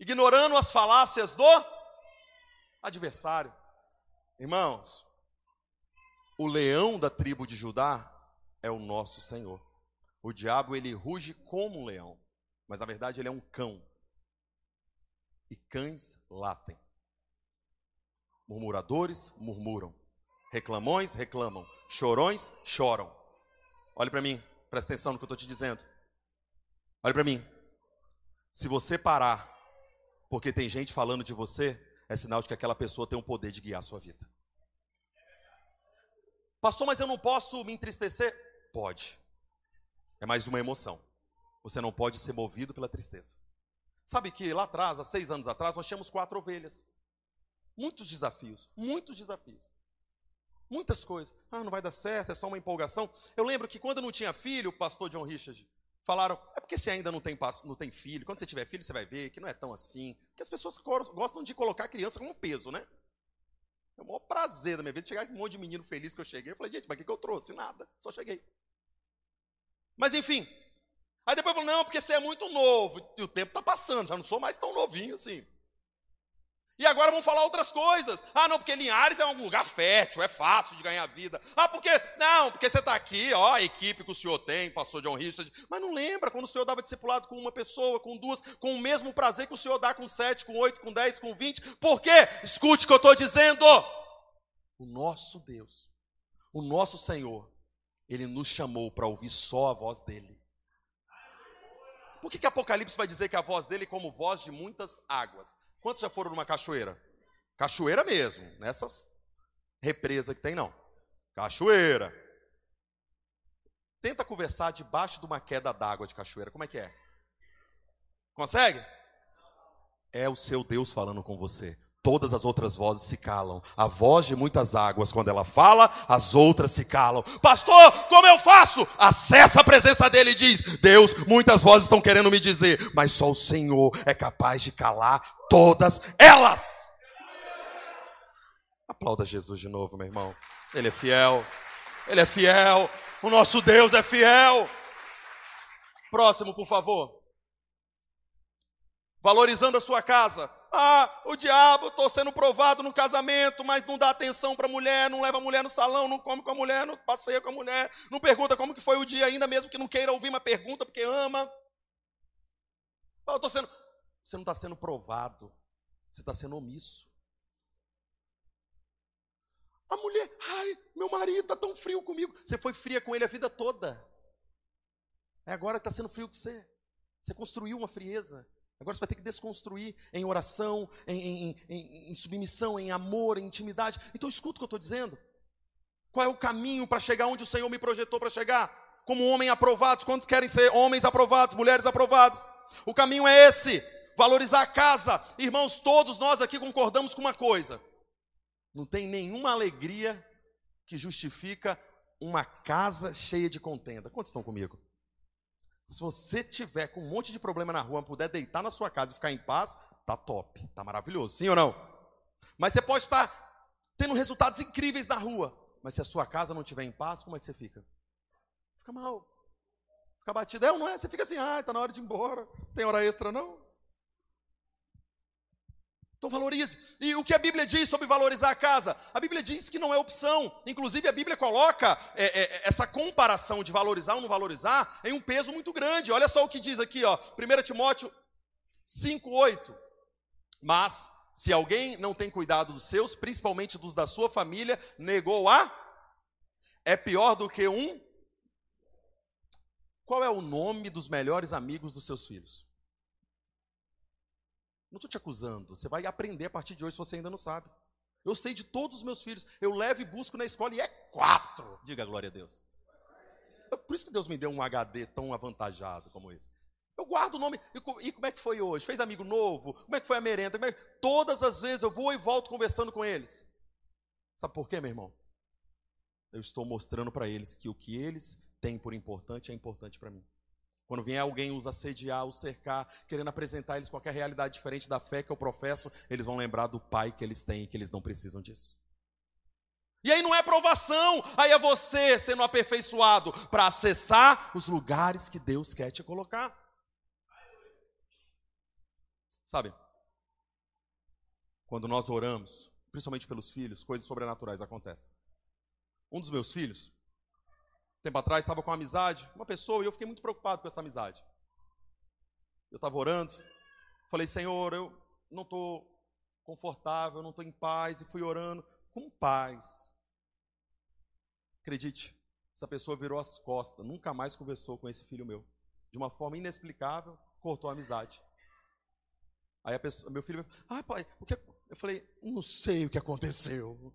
[SPEAKER 1] Ignorando as falácias do adversário. Irmãos, o leão da tribo de Judá é o nosso Senhor. O diabo ele ruge como um leão, mas na verdade ele é um cão. E cães latem. Murmuradores murmuram. Reclamões reclamam. Chorões choram. Olhe para mim, presta atenção no que eu estou te dizendo. Olhe para mim. Se você parar, porque tem gente falando de você, é sinal de que aquela pessoa tem um poder de guiar a sua vida. Pastor, mas eu não posso me entristecer pode. É mais uma emoção. Você não pode ser movido pela tristeza. Sabe que lá atrás, há seis anos atrás, nós tínhamos quatro ovelhas. Muitos desafios, muitos desafios. Muitas coisas. Ah, não vai dar certo, é só uma empolgação. Eu lembro que quando eu não tinha filho, o pastor John Richard, falaram, é porque você ainda não tem, não tem filho, quando você tiver filho você vai ver que não é tão assim. Porque as pessoas gostam de colocar a criança como peso, né? É o maior prazer da minha vida chegar com um monte de menino feliz que eu cheguei. Eu falei, gente, mas o que, que eu trouxe? Nada, só cheguei. Mas enfim. Aí depois falou, não, porque você é muito novo. E o tempo está passando, já não sou mais tão novinho assim. E agora vão falar outras coisas. Ah, não, porque Linhares é um lugar fértil, é fácil de ganhar vida. Ah, porque. Não, porque você está aqui, ó, a equipe que o senhor tem, passou John Richard. Mas não lembra quando o senhor dava discipulado com uma pessoa, com duas, com o mesmo prazer que o senhor dá com sete, com oito, com dez, com vinte. Por quê? Escute o que eu estou dizendo. O nosso Deus, o nosso Senhor, ele nos chamou para ouvir só a voz dele. Por que, que Apocalipse vai dizer que a voz dele é como voz de muitas águas? Quantos já foram numa cachoeira? Cachoeira mesmo, nessas é represas que tem, não. Cachoeira. Tenta conversar debaixo de uma queda d'água de cachoeira. Como é que é? Consegue? É o seu Deus falando com você todas as outras vozes se calam. A voz de muitas águas, quando ela fala, as outras se calam. Pastor, como eu faço? Acessa a presença dele e diz: Deus, muitas vozes estão querendo me dizer, mas só o Senhor é capaz de calar todas elas. Aplauda Jesus de novo, meu irmão. Ele é fiel. Ele é fiel. O nosso Deus é fiel. Próximo, por favor. Valorizando a sua casa. Ah, o diabo, estou sendo provado no casamento, mas não dá atenção para a mulher, não leva a mulher no salão, não come com a mulher, não passeia com a mulher, não pergunta como que foi o dia ainda, mesmo que não queira ouvir uma pergunta, porque ama. Fala, estou sendo... Você não está sendo provado, você está sendo omisso. A mulher, ai, meu marido está tão frio comigo. Você foi fria com ele a vida toda. É agora que está sendo frio com você. Você construiu uma frieza. Agora você vai ter que desconstruir em oração, em, em, em, em submissão, em amor, em intimidade. Então escuta o que eu estou dizendo. Qual é o caminho para chegar onde o Senhor me projetou para chegar? Como homem aprovado, quantos querem ser homens aprovados, mulheres aprovadas? O caminho é esse: valorizar a casa. Irmãos, todos nós aqui concordamos com uma coisa: não tem nenhuma alegria que justifica uma casa cheia de contenda. Quantos estão comigo? Se você tiver com um monte de problema na rua, puder deitar na sua casa e ficar em paz, tá top, tá maravilhoso, sim ou não? Mas você pode estar tendo resultados incríveis na rua, mas se a sua casa não estiver em paz, como é que você fica? Fica mal. Fica batido, é ou não é? Você fica assim, ah, tá na hora de ir embora. Tem hora extra não? Então valorize. E o que a Bíblia diz sobre valorizar a casa? A Bíblia diz que não é opção. Inclusive, a Bíblia coloca é, é, é essa comparação de valorizar ou não valorizar em um peso muito grande. Olha só o que diz aqui, ó, 1 Timóteo 5,8. Mas, se alguém não tem cuidado dos seus, principalmente dos da sua família, negou a. É pior do que um. Qual é o nome dos melhores amigos dos seus filhos? Não estou te acusando. Você vai aprender a partir de hoje se você ainda não sabe. Eu sei de todos os meus filhos. Eu levo e busco na escola e é quatro. Diga glória a Deus. É por isso que Deus me deu um HD tão avantajado como esse. Eu guardo o nome. E, como é que foi hoje? Fez amigo novo? Como é que foi a merenda? É que... Todas as vezes eu vou e volto conversando com eles. Sabe por quê, meu irmão? Eu estou mostrando para eles que o que eles têm por importante é importante para mim. Quando vier alguém os assediar, os cercar, querendo apresentar eles qualquer realidade diferente da fé que eu professo, eles vão lembrar do Pai que eles têm e que eles não precisam disso. E aí não é provação, aí é você sendo aperfeiçoado para acessar os lugares que Deus quer te colocar. Sabe? Quando nós oramos, principalmente pelos filhos, coisas sobrenaturais acontecem. Um dos meus filhos, tempo atrás, estava com uma amizade, uma pessoa, e eu fiquei muito preocupado com essa amizade. Eu estava orando, falei, Senhor, eu não estou confortável, não estou em paz, e fui orando com paz. Acredite, essa pessoa virou as costas, nunca mais conversou com esse filho meu. De uma forma inexplicável, cortou a amizade. Aí a pessoa, meu filho, ah, pai, o que é? eu falei, não sei o que aconteceu.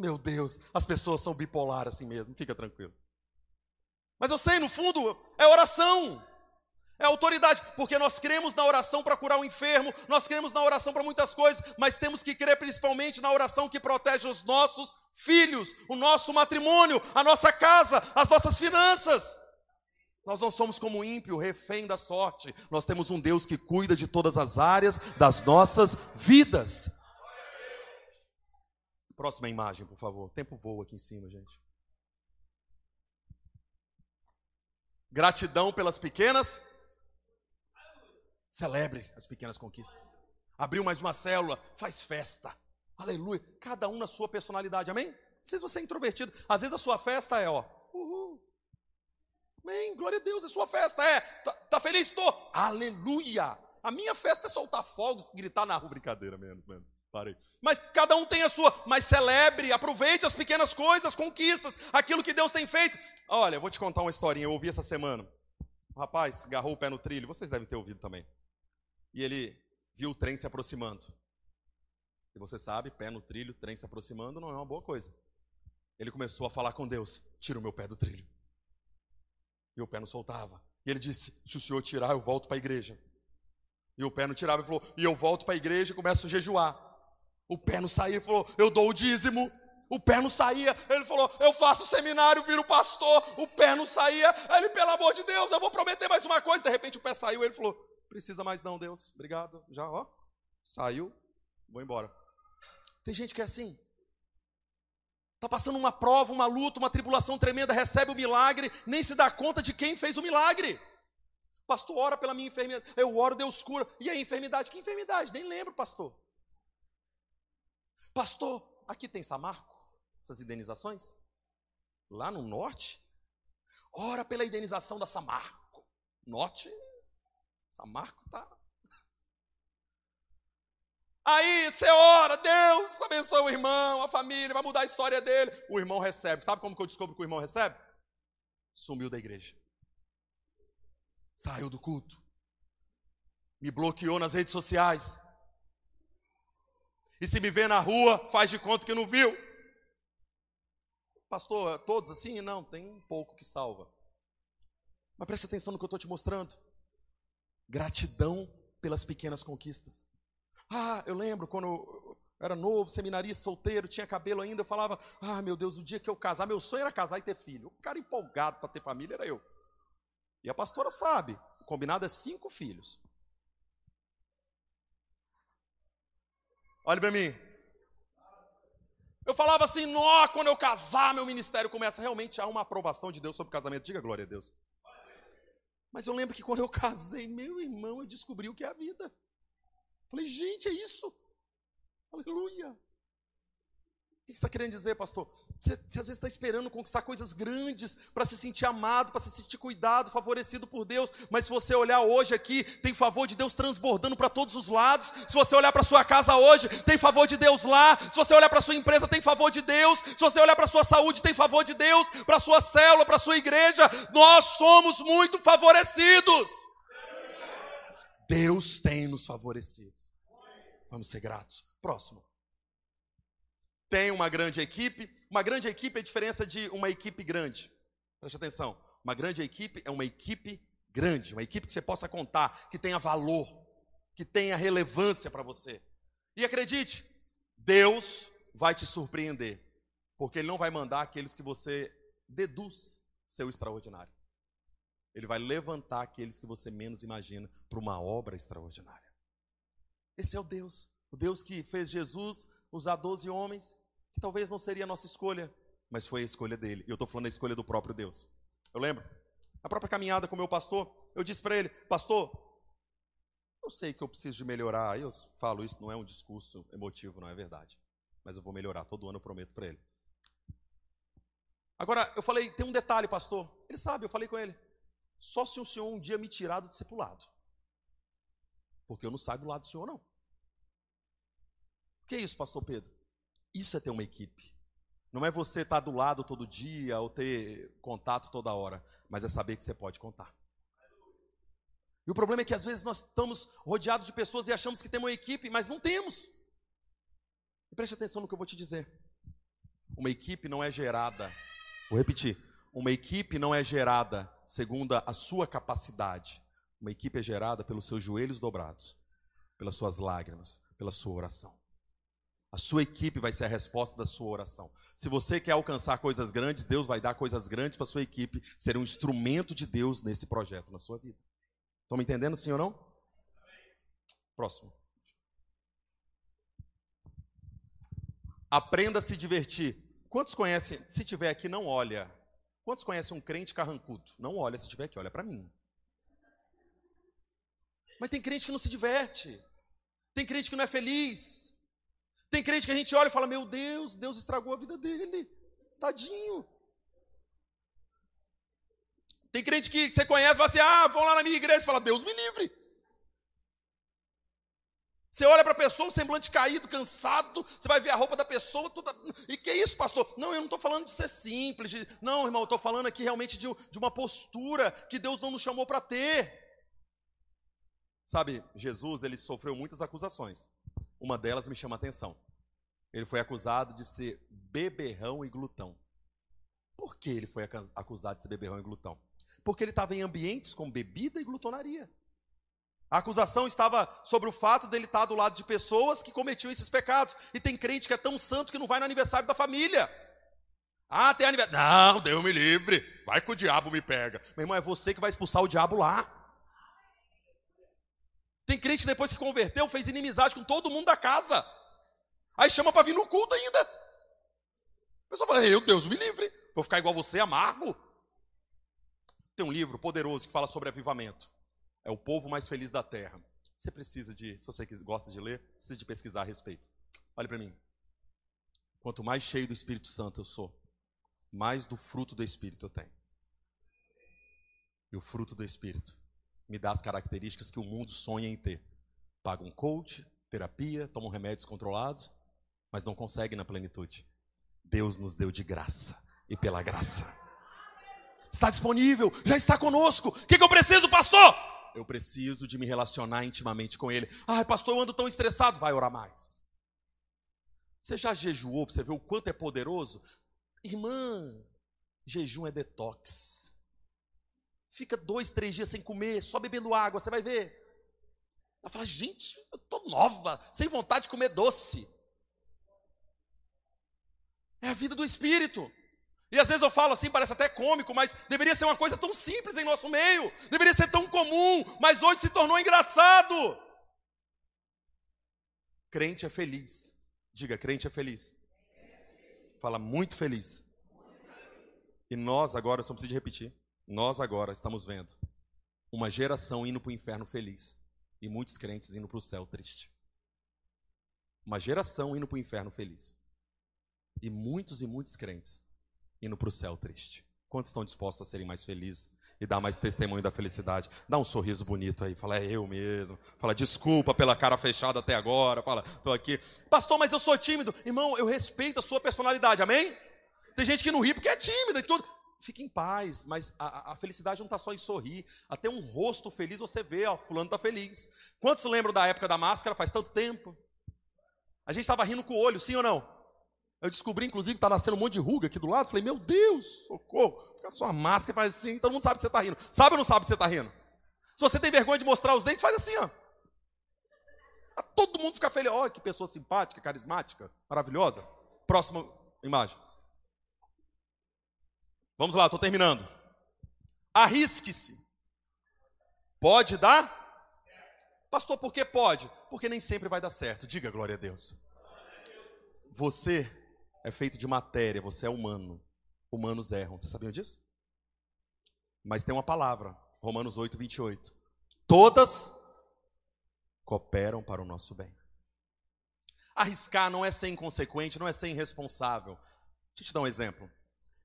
[SPEAKER 1] Meu Deus, as pessoas são bipolar assim mesmo, fica tranquilo. Mas eu sei, no fundo, é oração. É autoridade, porque nós cremos na oração para curar o enfermo, nós cremos na oração para muitas coisas, mas temos que crer principalmente na oração que protege os nossos filhos, o nosso matrimônio, a nossa casa, as nossas finanças. Nós não somos como ímpio, refém da sorte. Nós temos um Deus que cuida de todas as áreas das nossas vidas. Próxima imagem, por favor. O tempo voa aqui em cima, gente. Gratidão pelas pequenas. Celebre as pequenas conquistas. Abriu mais uma célula, faz festa. Aleluia. Cada um na sua personalidade, amém? Às vezes você é introvertido, às vezes a sua festa é, ó. Uhul. Amém, glória a Deus, a é sua festa, é. Tá, tá feliz? Estou. Aleluia. A minha festa é soltar fogos, gritar na rua, brincadeira, menos, menos. Parei. Mas cada um tem a sua, mas celebre, aproveite as pequenas coisas, conquistas, aquilo que Deus tem feito. Olha, eu vou te contar uma historinha, eu ouvi essa semana. O rapaz agarrou o pé no trilho, vocês devem ter ouvido também. E ele viu o trem se aproximando. E você sabe, pé no trilho, trem se aproximando não é uma boa coisa. Ele começou a falar com Deus: tira o meu pé do trilho. E o pé não soltava. E ele disse: se o senhor tirar, eu volto para a igreja. E o pé não tirava e falou: e eu volto para a igreja e começo a jejuar. O pé não saía, ele falou, eu dou o dízimo. O pé não saía, ele falou, eu faço seminário, viro pastor. O pé não saía, ele, pelo amor de Deus, eu vou prometer mais uma coisa. De repente o pé saiu, ele falou, precisa mais não, Deus, obrigado. Já, ó, saiu, vou embora. Tem gente que é assim. Está passando uma prova, uma luta, uma tribulação tremenda, recebe o milagre, nem se dá conta de quem fez o milagre. Pastor, ora pela minha enfermidade. Eu oro, Deus cura. E a enfermidade? Que enfermidade? Nem lembro, pastor. Pastor, aqui tem Samarco, essas indenizações? Lá no norte? Ora pela indenização da Samarco. Norte, Samarco tá. Aí você ora, Deus abençoe o irmão, a família, vai mudar a história dele. O irmão recebe. Sabe como que eu descubro que o irmão recebe? Sumiu da igreja. Saiu do culto. Me bloqueou nas redes sociais. E se me vê na rua, faz de conta que não viu. Pastor, todos assim? Não, tem um pouco que salva. Mas preste atenção no que eu estou te mostrando. Gratidão pelas pequenas conquistas. Ah, eu lembro quando eu era novo, seminarista, solteiro, tinha cabelo ainda, eu falava: Ah, meu Deus, o dia que eu casar, meu sonho era casar e ter filho. O cara empolgado para ter família era eu. E a pastora sabe: o combinado é cinco filhos. Olhe para mim. Eu falava assim, nó, quando eu casar, meu ministério começa. Realmente há uma aprovação de Deus sobre o casamento. Diga glória a Deus. Mas eu lembro que quando eu casei, meu irmão, eu descobri o que é a vida. Falei, gente, é isso. Aleluia que está querendo dizer, pastor? Você, você às vezes está esperando conquistar coisas grandes para se sentir amado, para se sentir cuidado, favorecido por Deus. Mas se você olhar hoje aqui, tem favor de Deus transbordando para todos os lados. Se você olhar para sua casa hoje, tem favor de Deus lá. Se você olhar para sua empresa, tem favor de Deus. Se você olhar para sua saúde, tem favor de Deus. Para sua célula, para sua igreja, nós somos muito favorecidos. Deus tem nos favorecido. Vamos ser gratos. Próximo tem uma grande equipe. Uma grande equipe é a diferença de uma equipe grande. Preste atenção. Uma grande equipe é uma equipe grande, uma equipe que você possa contar, que tenha valor, que tenha relevância para você. E acredite, Deus vai te surpreender, porque Ele não vai mandar aqueles que você deduz seu extraordinário. Ele vai levantar aqueles que você menos imagina para uma obra extraordinária. Esse é o Deus, o Deus que fez Jesus usar 12 homens, que talvez não seria a nossa escolha, mas foi a escolha dele. E eu estou falando a escolha do próprio Deus. Eu lembro, a própria caminhada com o meu pastor, eu disse para ele: Pastor, eu sei que eu preciso de melhorar. Eu falo isso, não é um discurso emotivo, não é verdade. Mas eu vou melhorar, todo ano eu prometo para ele. Agora, eu falei: tem um detalhe, pastor. Ele sabe, eu falei com ele. Só se o senhor um dia me tirar do discipulado. Porque eu não saio do lado do senhor, não que é isso, pastor Pedro? Isso é ter uma equipe. Não é você estar do lado todo dia ou ter contato toda hora, mas é saber que você pode contar. E o problema é que às vezes nós estamos rodeados de pessoas e achamos que temos uma equipe, mas não temos. E preste atenção no que eu vou te dizer. Uma equipe não é gerada, vou repetir, uma equipe não é gerada segundo a sua capacidade. Uma equipe é gerada pelos seus joelhos dobrados, pelas suas lágrimas, pela sua oração. A sua equipe vai ser a resposta da sua oração. Se você quer alcançar coisas grandes, Deus vai dar coisas grandes para a sua equipe ser um instrumento de Deus nesse projeto, na sua vida. Estão me entendendo, sim ou não? Próximo. Aprenda a se divertir. Quantos conhecem? Se tiver aqui, não olha. Quantos conhecem um crente carrancudo? Não olha se tiver aqui, olha para mim. Mas tem crente que não se diverte. Tem crente que não é feliz. Tem crente que a gente olha e fala: Meu Deus, Deus estragou a vida dele. Tadinho. Tem crente que você conhece e fala assim: Ah, vão lá na minha igreja. e fala: Deus me livre. Você olha para a pessoa, semblante caído, cansado, você vai ver a roupa da pessoa toda. E que isso, pastor? Não, eu não estou falando de ser simples. De... Não, irmão, eu estou falando aqui realmente de, de uma postura que Deus não nos chamou para ter. Sabe, Jesus, ele sofreu muitas acusações. Uma delas me chama a atenção. Ele foi acusado de ser beberrão e glutão. Por que ele foi acusado de ser beberrão e glutão? Porque ele estava em ambientes com bebida e glutonaria. A acusação estava sobre o fato dele estar tá do lado de pessoas que cometiam esses pecados. E tem crente que é tão santo que não vai no aniversário da família. Ah, tem aniversário. Não, Deus me livre. Vai que o diabo me pega. Meu irmão, é você que vai expulsar o diabo lá. Tem crente que depois que converteu fez inimizade com todo mundo da casa. Aí chama para vir no culto ainda. O pessoal fala: eu Deus, me livre. Vou ficar igual você, amargo. Tem um livro poderoso que fala sobre avivamento. É o povo mais feliz da terra. Você precisa de, se você gosta de ler, precisa de pesquisar a respeito. Olhe para mim. Quanto mais cheio do Espírito Santo eu sou, mais do fruto do Espírito eu tenho. E o fruto do Espírito me dá as características que o mundo sonha em ter. Paga um coach, terapia, tomam remédios controlados, mas não consegue na plenitude. Deus nos deu de graça e pela graça. Está disponível, já está conosco. O que, que eu preciso, pastor? Eu preciso de me relacionar intimamente com Ele. Ai, pastor, eu ando tão estressado. Vai orar mais. Você já jejuou para você ver o quanto é poderoso? Irmã, jejum é detox. Fica dois, três dias sem comer, só bebendo água, você vai ver. Ela fala, gente, eu estou nova, sem vontade de comer doce. É a vida do Espírito. E às vezes eu falo assim, parece até cômico, mas deveria ser uma coisa tão simples em nosso meio, deveria ser tão comum, mas hoje se tornou engraçado. Crente é feliz. Diga, crente é feliz. Fala muito feliz. E nós agora, só preciso repetir. Nós agora estamos vendo uma geração indo para o inferno feliz e muitos crentes indo para o céu triste. Uma geração indo para o inferno feliz e muitos e muitos crentes indo para o céu triste. Quantos estão dispostos a serem mais felizes e dar mais testemunho da felicidade? Dá um sorriso bonito aí, fala, é eu mesmo. Fala, desculpa pela cara fechada até agora. Fala, estou aqui. Pastor, mas eu sou tímido. Irmão, eu respeito a sua personalidade, amém? Tem gente que não ri porque é tímida e tudo fique em paz, mas a, a felicidade não está só em sorrir. Até um rosto feliz você vê, ó, fulano está feliz. Quantos lembram da época da máscara? Faz tanto tempo. A gente estava rindo com o olho, sim ou não? Eu descobri, inclusive, que está nascendo um monte de ruga aqui do lado. Falei, meu Deus, socorro. Fica a sua máscara faz assim, todo mundo sabe que você está rindo. Sabe ou não sabe que você está rindo? Se você tem vergonha de mostrar os dentes, faz assim, ó. Todo mundo fica feliz. Olha que pessoa simpática, carismática, maravilhosa. Próxima imagem. Vamos lá, estou terminando. Arrisque-se. Pode dar? Pastor, por que pode? Porque nem sempre vai dar certo. Diga glória a Deus. Você é feito de matéria, você é humano. Humanos erram. Vocês sabiam disso? Mas tem uma palavra, Romanos 8, 28. Todas cooperam para o nosso bem. Arriscar não é ser inconsequente, não é ser irresponsável. Deixa eu te dar um exemplo.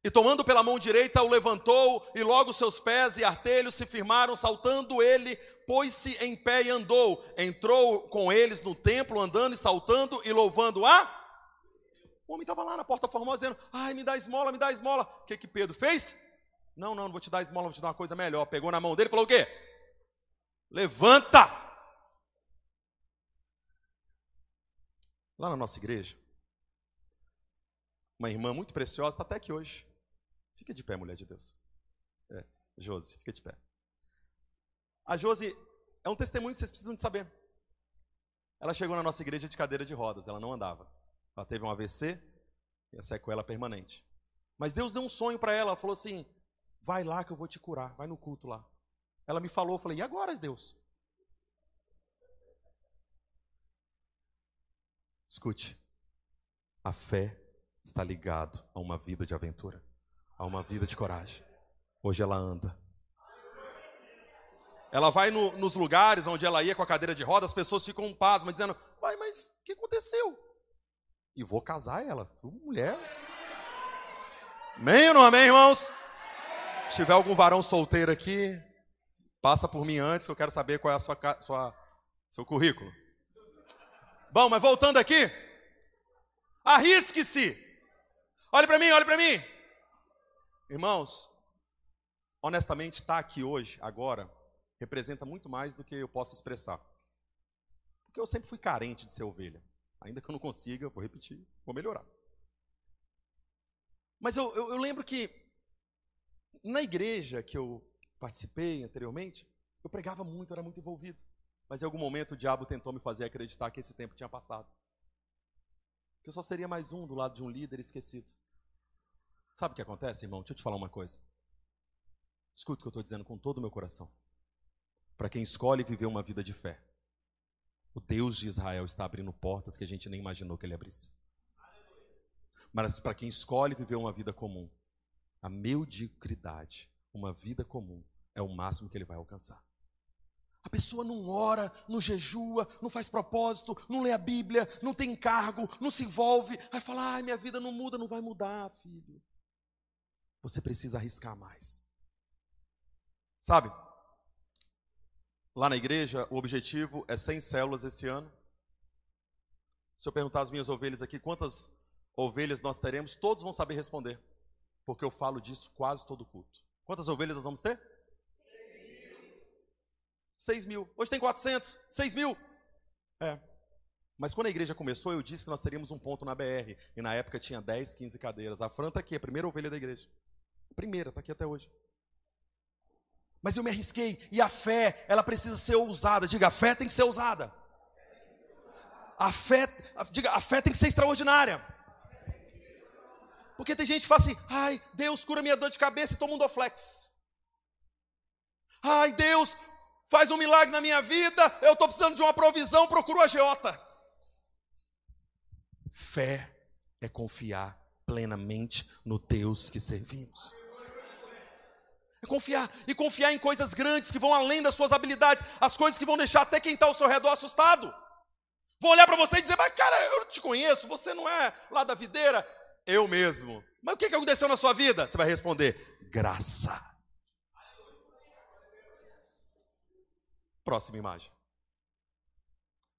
[SPEAKER 1] E tomando pela mão direita, o levantou, e logo seus pés e artelhos se firmaram, saltando ele, pôs-se em pé e andou. Entrou com eles no templo, andando e saltando e louvando a. O homem estava lá na porta formosa dizendo: Ai, me dá esmola, me dá esmola. O que, que Pedro fez? Não, não, não vou te dar esmola, vou te dar uma coisa melhor. Pegou na mão dele e falou: O quê? Levanta! Lá na nossa igreja, uma irmã muito preciosa, está até aqui hoje. Fica de pé, mulher de Deus. É, Josi, fica de pé. A Josi é um testemunho que vocês precisam de saber. Ela chegou na nossa igreja de cadeira de rodas, ela não andava. Ela teve um AVC e a sequela permanente. Mas Deus deu um sonho para ela, ela falou assim: vai lá que eu vou te curar, vai no culto lá. Ela me falou, eu falei: e agora, Deus? Escute, a fé está ligado a uma vida de aventura a uma vida de coragem. Hoje ela anda. Ela vai no, nos lugares onde ela ia com a cadeira de rodas, as pessoas ficam pasmas, dizendo: Vai, mas o que aconteceu? E vou casar ela, mulher. Amém ou não amém, irmãos? Se tiver algum varão solteiro aqui, passa por mim antes, que eu quero saber qual é a sua, sua seu currículo. Bom, mas voltando aqui, arrisque-se. Olhe para mim, olhe para mim. Irmãos, honestamente, estar tá aqui hoje, agora, representa muito mais do que eu posso expressar. Porque eu sempre fui carente de ser ovelha. Ainda que eu não consiga, vou repetir, vou melhorar. Mas eu, eu, eu lembro que na igreja que eu participei anteriormente, eu pregava muito, era muito envolvido. Mas em algum momento o diabo tentou me fazer acreditar que esse tempo tinha passado. Que eu só seria mais um do lado de um líder esquecido. Sabe o que acontece, irmão? Deixa eu te falar uma coisa. Escuta o que eu estou dizendo com todo o meu coração. Para quem escolhe viver uma vida de fé, o Deus de Israel está abrindo portas que a gente nem imaginou que ele abrisse. Mas para quem escolhe viver uma vida comum, a mediocridade, uma vida comum, é o máximo que ele vai alcançar. A pessoa não ora, não jejua, não faz propósito, não lê a Bíblia, não tem cargo, não se envolve. Aí fala, ai, minha vida não muda, não vai mudar, filho você precisa arriscar mais. Sabe? Lá na igreja, o objetivo é 100 células esse ano. Se eu perguntar às minhas ovelhas aqui quantas ovelhas nós teremos, todos vão saber responder, porque eu falo disso quase todo culto. Quantas ovelhas nós vamos ter? 6 mil. Hoje tem 400. 6 mil. É. Mas quando a igreja começou, eu disse que nós teríamos um ponto na BR. E na época tinha 10, 15 cadeiras. A Fran está aqui, a primeira ovelha da igreja. Primeira, está aqui até hoje. Mas eu me arrisquei. E a fé, ela precisa ser ousada. Diga, a fé tem que ser ousada. A fé, a, diga, a fé tem que ser extraordinária. Porque tem gente que fala assim: ai, Deus cura minha dor de cabeça e toma um Doflex. Ai, Deus faz um milagre na minha vida, eu estou precisando de uma provisão, procuro a geota. Fé é confiar plenamente no Deus que servimos confiar e confiar em coisas grandes que vão além das suas habilidades, as coisas que vão deixar até quem está ao seu redor assustado. Vão olhar para você e dizer: Mas, cara, eu não te conheço, você não é lá da videira. Eu mesmo. Mas o que aconteceu na sua vida? Você vai responder: Graça. Próxima imagem.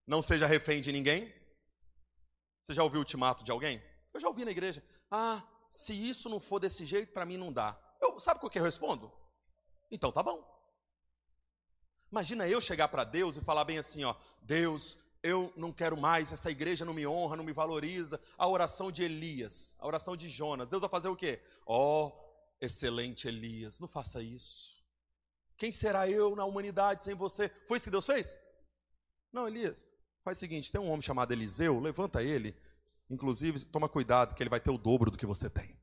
[SPEAKER 1] Não seja refém de ninguém. Você já ouviu o ultimato de alguém? Eu já ouvi na igreja. Ah, se isso não for desse jeito, para mim não dá. Eu, sabe o que eu respondo? Então tá bom. Imagina eu chegar para Deus e falar bem assim, ó, Deus, eu não quero mais, essa igreja não me honra, não me valoriza. A oração de Elias, a oração de Jonas. Deus vai fazer o quê? Ó, oh, excelente Elias, não faça isso. Quem será eu na humanidade sem você? Foi isso que Deus fez? Não, Elias, faz o seguinte, tem um homem chamado Eliseu, levanta ele, inclusive toma cuidado que ele vai ter o dobro do que você tem.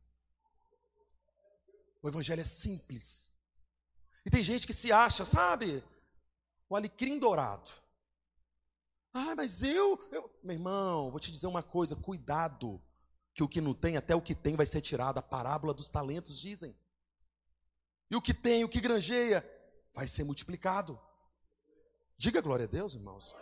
[SPEAKER 1] O evangelho é simples. E tem gente que se acha, sabe, o alecrim dourado. Ah, mas eu, eu. Meu irmão, vou te dizer uma coisa: cuidado, que o que não tem, até o que tem vai ser tirado. A parábola dos talentos dizem. E o que tem, o que granjeia, vai ser multiplicado. Diga glória a Deus, irmãos.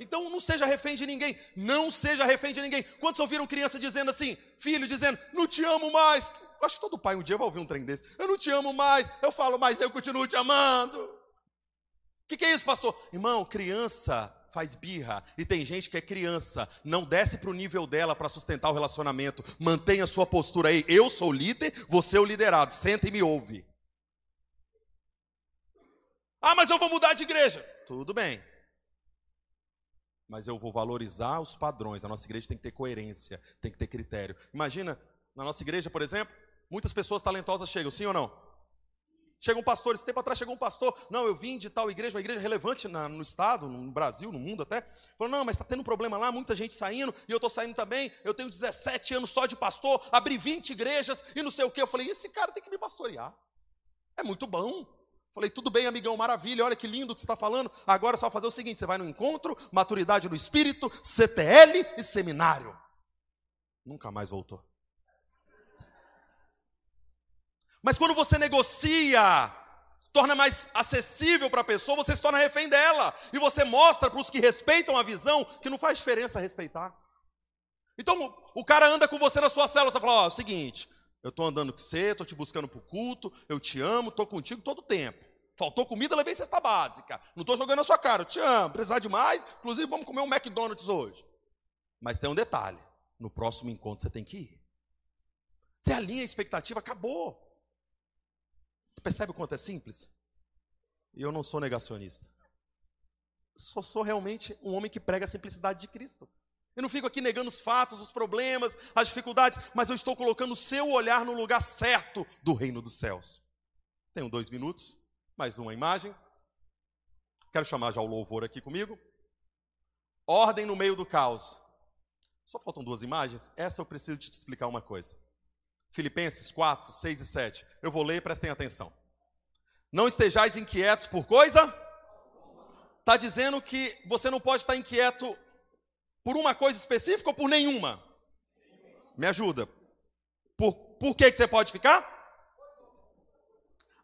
[SPEAKER 1] Então não seja refém de ninguém, não seja refém de ninguém. Quantos ouviram criança dizendo assim, filho dizendo, não te amo mais? acho que todo pai um dia vai ouvir um trem desse. Eu não te amo mais, eu falo, mas eu continuo te amando. O que, que é isso, pastor? Irmão, criança faz birra. E tem gente que é criança, não desce para o nível dela para sustentar o relacionamento. Mantenha a sua postura aí. Eu sou o líder, você é o liderado. Senta e me ouve. Ah, mas eu vou mudar de igreja. Tudo bem. Mas eu vou valorizar os padrões. A nossa igreja tem que ter coerência, tem que ter critério. Imagina, na nossa igreja, por exemplo, Muitas pessoas talentosas chegam, sim ou não? Chega um pastor, esse tempo atrás chegou um pastor, não, eu vim de tal igreja, uma igreja relevante na, no estado, no Brasil, no mundo até. Falou, não, mas está tendo um problema lá, muita gente saindo, e eu estou saindo também, eu tenho 17 anos só de pastor, abri 20 igrejas e não sei o quê. Eu falei, esse cara tem que me pastorear. É muito bom. Falei, tudo bem, amigão, maravilha, olha que lindo que você está falando. Agora é só fazer o seguinte: você vai no encontro, maturidade no espírito, CTL e seminário. Nunca mais voltou. Mas quando você negocia, se torna mais acessível para a pessoa, você se torna refém dela. E você mostra para os que respeitam a visão que não faz diferença respeitar. Então, o cara anda com você na sua célula, você fala: Ó, oh, é o seguinte, eu estou andando com você, estou te buscando para o culto, eu te amo, estou contigo todo o tempo. Faltou comida, levei cesta básica. Não estou jogando na sua cara, eu te amo. Precisar de mais, inclusive vamos comer um McDonald's hoje. Mas tem um detalhe: no próximo encontro você tem que ir. Você alinha a expectativa, acabou. Percebe o quanto é simples? E eu não sou negacionista. Só sou realmente um homem que prega a simplicidade de Cristo. Eu não fico aqui negando os fatos, os problemas, as dificuldades, mas eu estou colocando o seu olhar no lugar certo do reino dos céus. Tenho dois minutos, mais uma imagem. Quero chamar já o louvor aqui comigo. Ordem no meio do caos. Só faltam duas imagens. Essa eu preciso te explicar uma coisa. Filipenses 4, 6 e 7. Eu vou ler, prestem atenção. Não estejais inquietos por coisa. Está dizendo que você não pode estar inquieto por uma coisa específica ou por nenhuma? Me ajuda. Por, por que, que você pode ficar?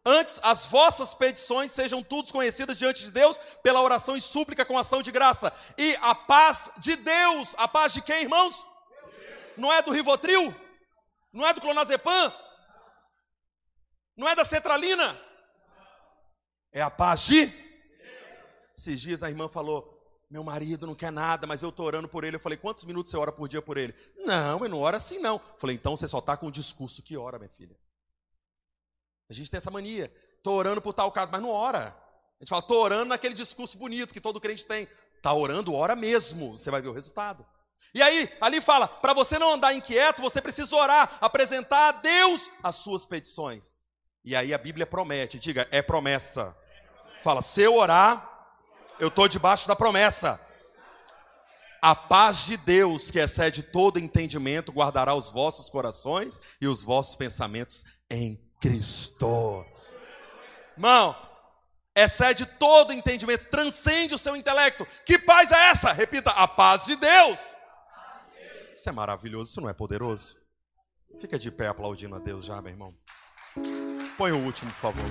[SPEAKER 1] Antes, as vossas petições sejam todas conhecidas diante de Deus pela oração e súplica com ação de graça. E a paz de Deus, a paz de quem, irmãos? Não é do Rivotril? Não é do clonazepam? Não é da cetralina? É a paz de? Esses dias a irmã falou, meu marido não quer nada, mas eu estou orando por ele. Eu falei, quantos minutos você ora por dia por ele? Não, eu não oro assim não. Eu falei, então você só está com o discurso que ora, minha filha. A gente tem essa mania. Estou orando por tal caso, mas não ora. A gente fala, estou orando naquele discurso bonito que todo crente tem. Está orando, ora mesmo. Você vai ver o resultado. E aí, ali fala: para você não andar inquieto, você precisa orar, apresentar a Deus as suas petições. E aí a Bíblia promete, diga, é promessa. Fala, se eu orar, eu estou debaixo da promessa. A paz de Deus, que excede todo entendimento, guardará os vossos corações e os vossos pensamentos em Cristo. Irmão, excede todo entendimento, transcende o seu intelecto. Que paz é essa? Repita, a paz de Deus isso é maravilhoso, isso não é poderoso? Fica de pé aplaudindo a Deus já, meu irmão. Põe o último, por favor.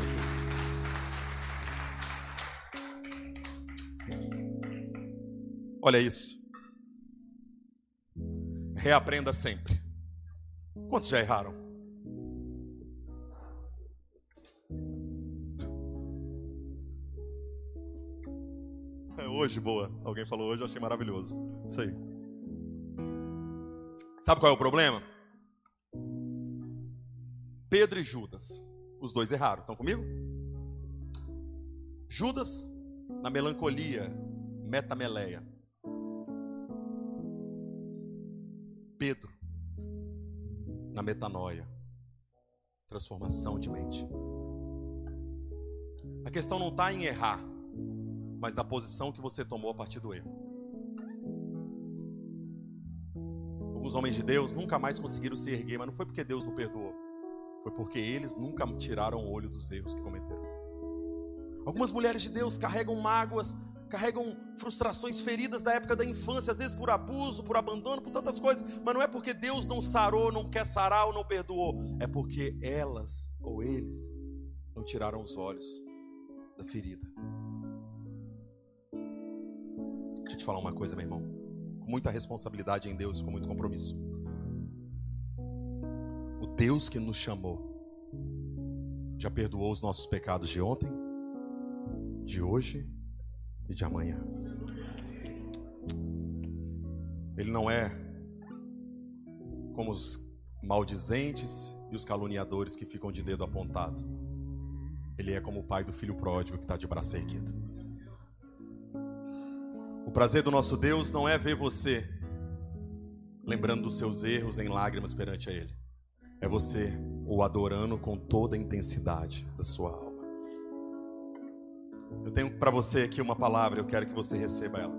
[SPEAKER 1] Meu filho. Olha isso. Reaprenda sempre. Quantos já erraram? É hoje, boa. Alguém falou hoje, eu achei maravilhoso. Isso aí. Sabe qual é o problema? Pedro e Judas, os dois erraram. Estão comigo? Judas, na melancolia, metameleia. Pedro, na metanoia, transformação de mente. A questão não está em errar, mas na posição que você tomou a partir do erro. Os homens de Deus nunca mais conseguiram se erguer, mas não foi porque Deus não perdoou. Foi porque eles nunca tiraram o olho dos erros que cometeram. Algumas mulheres de Deus carregam mágoas, carregam frustrações feridas da época da infância, às vezes por abuso, por abandono, por tantas coisas, mas não é porque Deus não sarou, não quer sarar ou não perdoou, é porque elas ou eles não tiraram os olhos da ferida. Deixa eu te falar uma coisa, meu irmão com muita responsabilidade em Deus, com muito compromisso. O Deus que nos chamou já perdoou os nossos pecados de ontem, de hoje e de amanhã. Ele não é como os maldizentes e os caluniadores que ficam de dedo apontado. Ele é como o pai do filho pródigo que está de braço erguido. O prazer do nosso Deus não é ver você lembrando dos seus erros em lágrimas perante a Ele. É você o adorando com toda a intensidade da sua alma. Eu tenho para você aqui uma palavra, eu quero que você receba ela.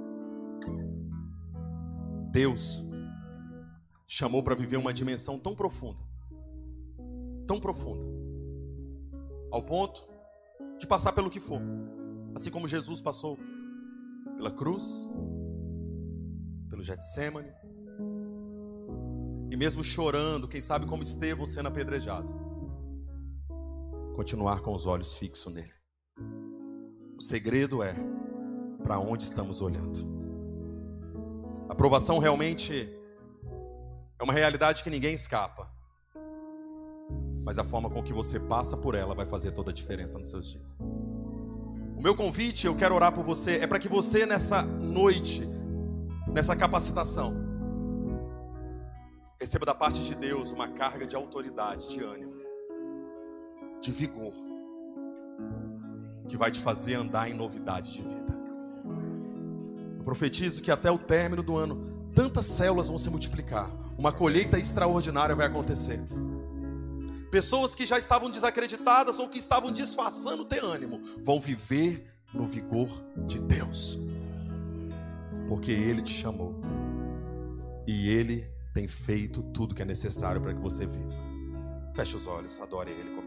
[SPEAKER 1] Deus chamou para viver uma dimensão tão profunda, tão profunda, ao ponto de passar pelo que for, assim como Jesus passou pela cruz, pelo Getsemane, e mesmo chorando, quem sabe como Estevão sendo apedrejado, continuar com os olhos fixos nele. O segredo é para onde estamos olhando. A aprovação realmente é uma realidade que ninguém escapa. Mas a forma com que você passa por ela vai fazer toda a diferença nos seus dias meu convite, eu quero orar por você, é para que você nessa noite, nessa capacitação, receba da parte de Deus uma carga de autoridade, de ânimo, de vigor, que vai te fazer andar em novidade de vida. Eu profetizo que até o término do ano, tantas células vão se multiplicar, uma colheita extraordinária vai acontecer. Pessoas que já estavam desacreditadas ou que estavam disfarçando ter ânimo, vão viver no vigor de Deus. Porque Ele te chamou. E Ele tem feito tudo que é necessário para que você viva. Feche os olhos, adore Ele.